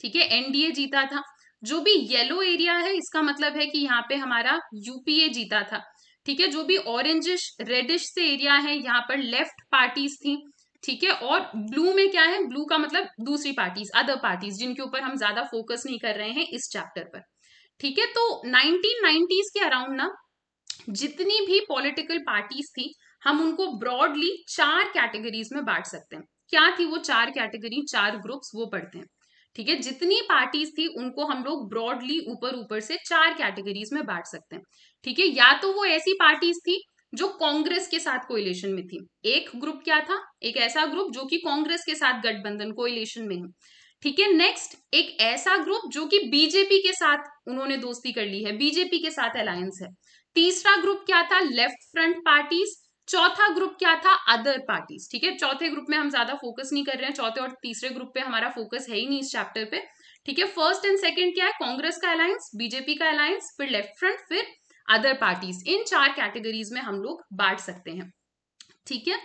ठीक है एनडीए जीता था जो भी येलो एरिया है इसका मतलब है कि यहाँ पे हमारा यूपीए जीता था ठीक है जो भी ऑरेंजिश रेडिश से एरिया है यहाँ पर लेफ्ट पार्टीज थी ठीक है और ब्लू में क्या है ब्लू का मतलब दूसरी पार्टीज अदर पार्टीज जिनके ऊपर हम ज्यादा फोकस नहीं कर रहे हैं इस चैप्टर पर ठीक है तो नाइनटीन के अराउंड ना जितनी भी पॉलिटिकल पार्टीज थी हम उनको ब्रॉडली चार कैटेगरीज में बांट सकते हैं क्या थी वो चार कैटेगरी चार ग्रुप्स वो पढ़ते हैं ठीक है जितनी पार्टीज थी उनको हम लोग ब्रॉडली ऊपर ऊपर से चार कैटेगरीज में बांट सकते हैं ठीक है या तो वो ऐसी पार्टीज थी जो कांग्रेस के साथ कोइलेशन में थी एक ग्रुप क्या था एक ऐसा ग्रुप जो कि कांग्रेस के साथ गठबंधन कोइलेशन में है ठीक है नेक्स्ट एक ऐसा ग्रुप जो कि बीजेपी के साथ उन्होंने दोस्ती कर ली है बीजेपी के साथ अलायंस है तीसरा ग्रुप क्या था लेफ्ट फ्रंट पार्टीज चौथा ग्रुप क्या था अदर पार्टीज ठीक है चौथे ग्रुप में हम ज्यादा फोकस नहीं कर रहे हैं चौथे और तीसरे ग्रुप पे हमारा फोकस है ही नहीं इस चैप्टर पे ठीक है फर्स्ट एंड सेकंड क्या है कांग्रेस का अलायंस बीजेपी का अलायंस फिर लेफ्ट फ्रंट फिर अदर पार्टीज इन चार कैटेगरीज में हम लोग बांट सकते हैं ठीक है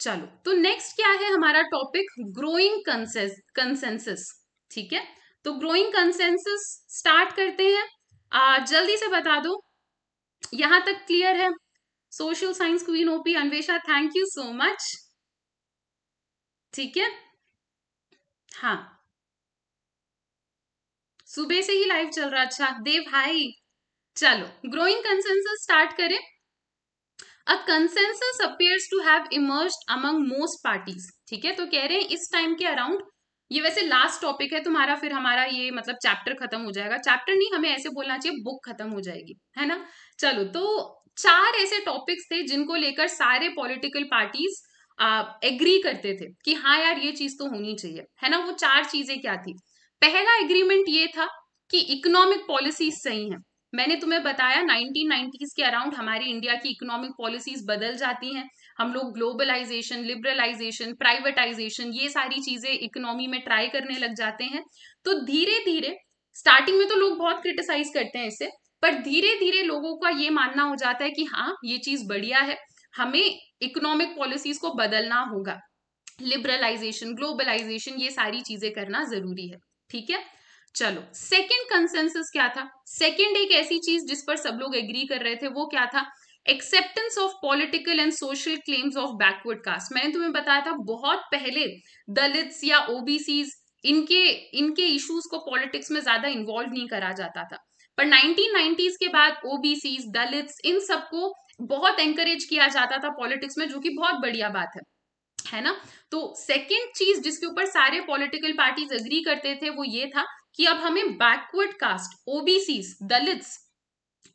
चलो तो नेक्स्ट क्या है हमारा टॉपिक ग्रोइंग कंसेंसस ठीक है तो ग्रोइंग कंसेंसस स्टार्ट करते हैं आ, जल्दी से बता दो यहां तक क्लियर है social science queen OP Anvesha thank you so much ठीक है हाँ सुबह से ही लाइव चल रहा अच्छा देव हाई चलो ग्रोइंग कंसेंसस स्टार्ट करें a consensus appears to have emerge among most parties ठीक है तो कह रहे हैं इस टाइम के अराउंड ये वैसे लास्ट टॉपिक है तुम्हारा फिर हमारा ये मतलब चैप्टर खत्म हो जाएगा चैप्टर नहीं हमें ऐसे बोलना चाहिए बुक खत्म हो जाएगी है ना चलो तो चार ऐसे टॉपिक्स थे जिनको लेकर सारे पॉलिटिकल पार्टीज एग्री करते थे कि हाँ यार ये चीज तो होनी चाहिए है ना वो चार चीजें क्या थी पहला एग्रीमेंट ये था कि इकोनॉमिक पॉलिसीज सही है मैंने तुम्हें बताया 1990s के अराउंड हमारी इंडिया की इकोनॉमिक पॉलिसीज बदल जाती हैं हम लोग ग्लोबलाइजेशन लिबरलाइजेशन प्राइवेटाइजेशन ये सारी चीजें इकोनॉमी में ट्राई करने लग जाते हैं तो धीरे धीरे स्टार्टिंग में तो लोग बहुत क्रिटिसाइज करते हैं इसे पर धीरे धीरे लोगों का ये मानना हो जाता है कि हाँ ये चीज बढ़िया है हमें इकोनॉमिक पॉलिसीज को बदलना होगा लिबरलाइजेशन ग्लोबलाइजेशन ये सारी चीजें करना जरूरी है ठीक है चलो सेकंड कंसेंसस क्या था सेकंड एक ऐसी चीज जिस पर सब लोग एग्री कर रहे थे वो क्या था acceptance of political and social claims of backward caste मैंने तुम्हें बताया था बहुत पहले दलित्स या ओबीसीज इनके इनके इश्यूज को पॉलिटिक्स में ज्यादा इन्वॉल्व नहीं करा जाता था पर 1990s के बाद ओबीसीज दलित्स इन सबको बहुत एंकरेज किया जाता था पॉलिटिक्स में जो कि बहुत बढ़िया बात है है ना तो सेकंड चीज जिसके ऊपर सारे पॉलिटिकल पार्टीज अग्री करते थे वो ये था कि अब हमें बैकवर्ड कास्ट ओबीसी दलित्स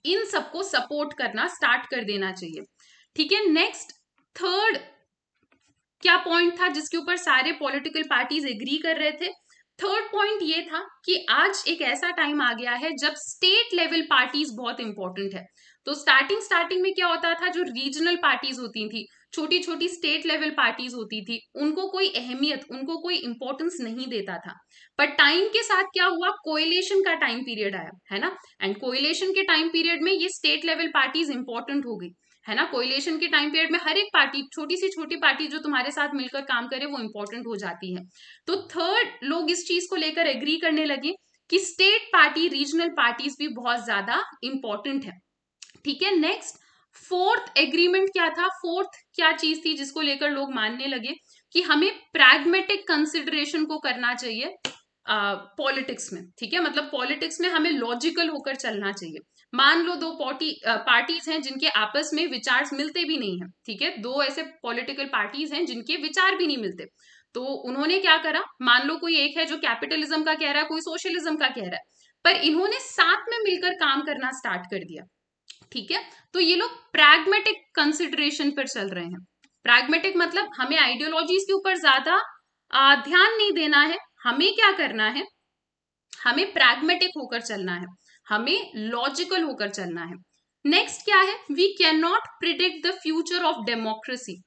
इन सबको सपोर्ट करना स्टार्ट कर देना चाहिए ठीक है नेक्स्ट थर्ड क्या पॉइंट था जिसके ऊपर सारे पॉलिटिकल पार्टीज एग्री कर रहे थे थर्ड पॉइंट ये था कि आज एक ऐसा टाइम आ गया है जब स्टेट लेवल पार्टीज बहुत इंपॉर्टेंट है तो स्टार्टिंग स्टार्टिंग में क्या होता था जो रीजनल पार्टीज होती थी छोटी छोटी स्टेट लेवल पार्टीज होती थी उनको कोई अहमियत उनको कोई इंपॉर्टेंस नहीं देता था पर टाइम के साथ क्या हुआ कोयलेशन का टाइम पीरियड आया है ना एंड कोयलेशन के टाइम पीरियड में ये स्टेट लेवल पार्टीज इंपॉर्टेंट हो गई है ना कोयलेशन के टाइम पीरियड में हर एक पार्टी छोटी सी छोटी पार्टी जो तुम्हारे साथ मिलकर काम करे वो इंपॉर्टेंट हो जाती है तो थर्ड लोग इस चीज को लेकर एग्री करने लगे कि स्टेट पार्टी रीजनल पार्टीज भी बहुत ज्यादा इंपॉर्टेंट है ठीक है नेक्स्ट फोर्थ एग्रीमेंट क्या था फोर्थ क्या चीज थी जिसको लेकर लोग मानने लगे कि हमें प्रैग्मेटिक कंसिडरेशन को करना चाहिए पॉलिटिक्स में ठीक है मतलब पॉलिटिक्स में हमें लॉजिकल होकर चलना चाहिए मान लो दो पार्टी पार्टीज हैं जिनके आपस में विचार मिलते भी नहीं है ठीक है दो ऐसे पॉलिटिकल पार्टीज हैं जिनके विचार भी नहीं मिलते तो उन्होंने क्या करा मान लो कोई एक है जो कैपिटलिज्म का कह रहा है कोई सोशलिज्म का कह रहा है पर इन्होंने साथ में मिलकर काम करना स्टार्ट कर दिया ठीक है तो ये लोग प्रैग्मेटिक कंसिडरेशन पर चल रहे हैं प्रैग्मेटिक मतलब हमें आइडियोलॉजीज के ऊपर ज्यादा ध्यान नहीं देना है हमें क्या करना है हमें प्रैग्मेटिक होकर चलना है हमें लॉजिकल होकर चलना है नेक्स्ट क्या है we can not predict the future of democracy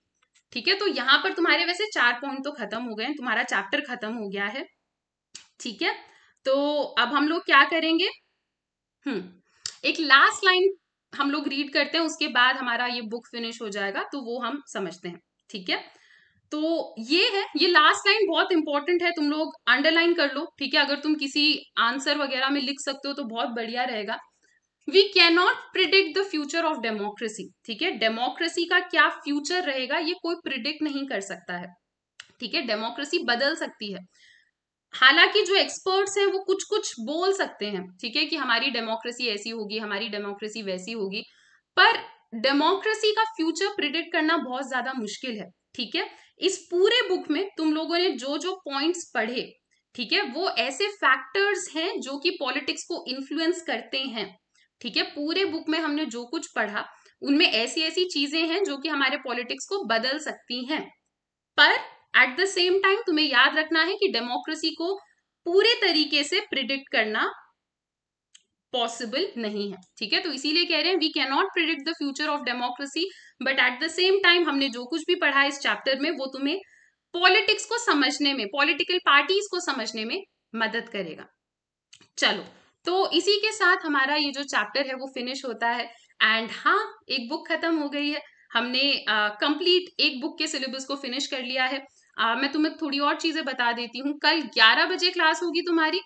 ठीक है तो यहां पर तुम्हारे वैसे चार पॉइंट तो खत्म हो गए हैं तुम्हारा चैप्टर खत्म हो गया है ठीक है तो अब हम लोग क्या करेंगे हम्म एक लास्ट लाइन हम लोग रीड करते हैं उसके बाद हमारा ये बुक फिनिश हो जाएगा तो वो हम समझते हैं ठीक है तो ये है ये लास्ट लाइन बहुत इंपॉर्टेंट है तुम लोग अंडरलाइन कर लो ठीक है अगर तुम किसी आंसर वगैरह में लिख सकते हो तो बहुत बढ़िया रहेगा we cannot predict the future of democracy ठीक है डेमोक्रेसी का क्या फ्यूचर रहेगा ये कोई प्रिडिक्ट नहीं कर सकता है ठीक है डेमोक्रेसी बदल सकती है हालांकि जो एक्सपर्ट्स हैं वो कुछ कुछ बोल सकते हैं ठीक है कि हमारी डेमोक्रेसी ऐसी होगी हमारी डेमोक्रेसी वैसी होगी पर डेमोक्रेसी का फ्यूचर प्रिडिक्ट करना बहुत ज्यादा मुश्किल है ठीक है इस पूरे बुक में तुम लोगों ने जो जो पॉइंट्स पढ़े ठीक है वो ऐसे फैक्टर्स हैं जो कि पॉलिटिक्स को इन्फ्लुएंस करते हैं ठीक है पूरे बुक में हमने जो कुछ पढ़ा उनमें ऐसी ऐसी चीजें हैं जो कि हमारे पॉलिटिक्स को बदल सकती हैं पर एट द सेम टाइम तुम्हें याद रखना है कि डेमोक्रेसी को पूरे तरीके से प्रिडिक्ट करना पॉसिबल नहीं है ठीक है तो इसीलिए कह रहे हैं we can not predict the future of democracy but at the same time हमने जो कुछ भी पढ़ा इस चैप्टर में वो तुम्हें पॉलिटिक्स को समझने में पॉलिटिकल पार्टीज को समझने में मदद करेगा चलो तो इसी के साथ हमारा ये जो चैप्टर है वो फिनिश होता है एंड हाँ एक बुक खत्म हो गई है हमने कंप्लीट uh, एक बुक के सिलेबस को फिनिश कर लिया है आ, मैं तुम्हें थोड़ी और चीज़ें बता देती हूँ कल 11 बजे क्लास होगी तुम्हारी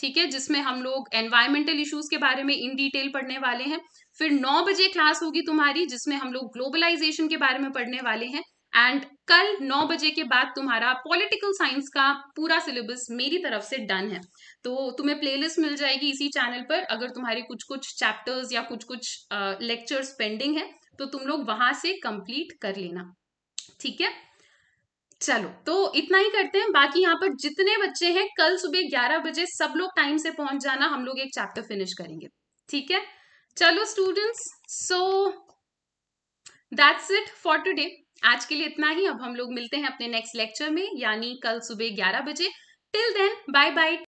ठीक है जिसमें हम लोग एनवायरमेंटल इश्यूज के बारे में इन डिटेल पढ़ने वाले हैं फिर 9 बजे क्लास होगी तुम्हारी जिसमें हम लोग ग्लोबलाइजेशन के बारे में पढ़ने वाले हैं एंड कल 9 बजे के बाद तुम्हारा पॉलिटिकल साइंस का पूरा सिलेबस मेरी तरफ से डन है तो तुम्हें प्लेलिस्ट मिल जाएगी इसी चैनल पर अगर तुम्हारे कुछ कुछ चैप्टर्स या कुछ कुछ लेक्चर्स पेंडिंग है तो तुम लोग वहां से कंप्लीट कर लेना ठीक है चलो तो इतना ही करते हैं बाकी यहाँ पर जितने बच्चे हैं कल सुबह ग्यारह बजे सब लोग टाइम से पहुंच जाना हम लोग एक चैप्टर फिनिश करेंगे ठीक है चलो students so that's it for today आज के लिए इतना ही अब हम लोग मिलते हैं अपने नेक्स्ट लेक्चर में यानी कल सुबह ग्यारह बजे टिल देन बाय बाय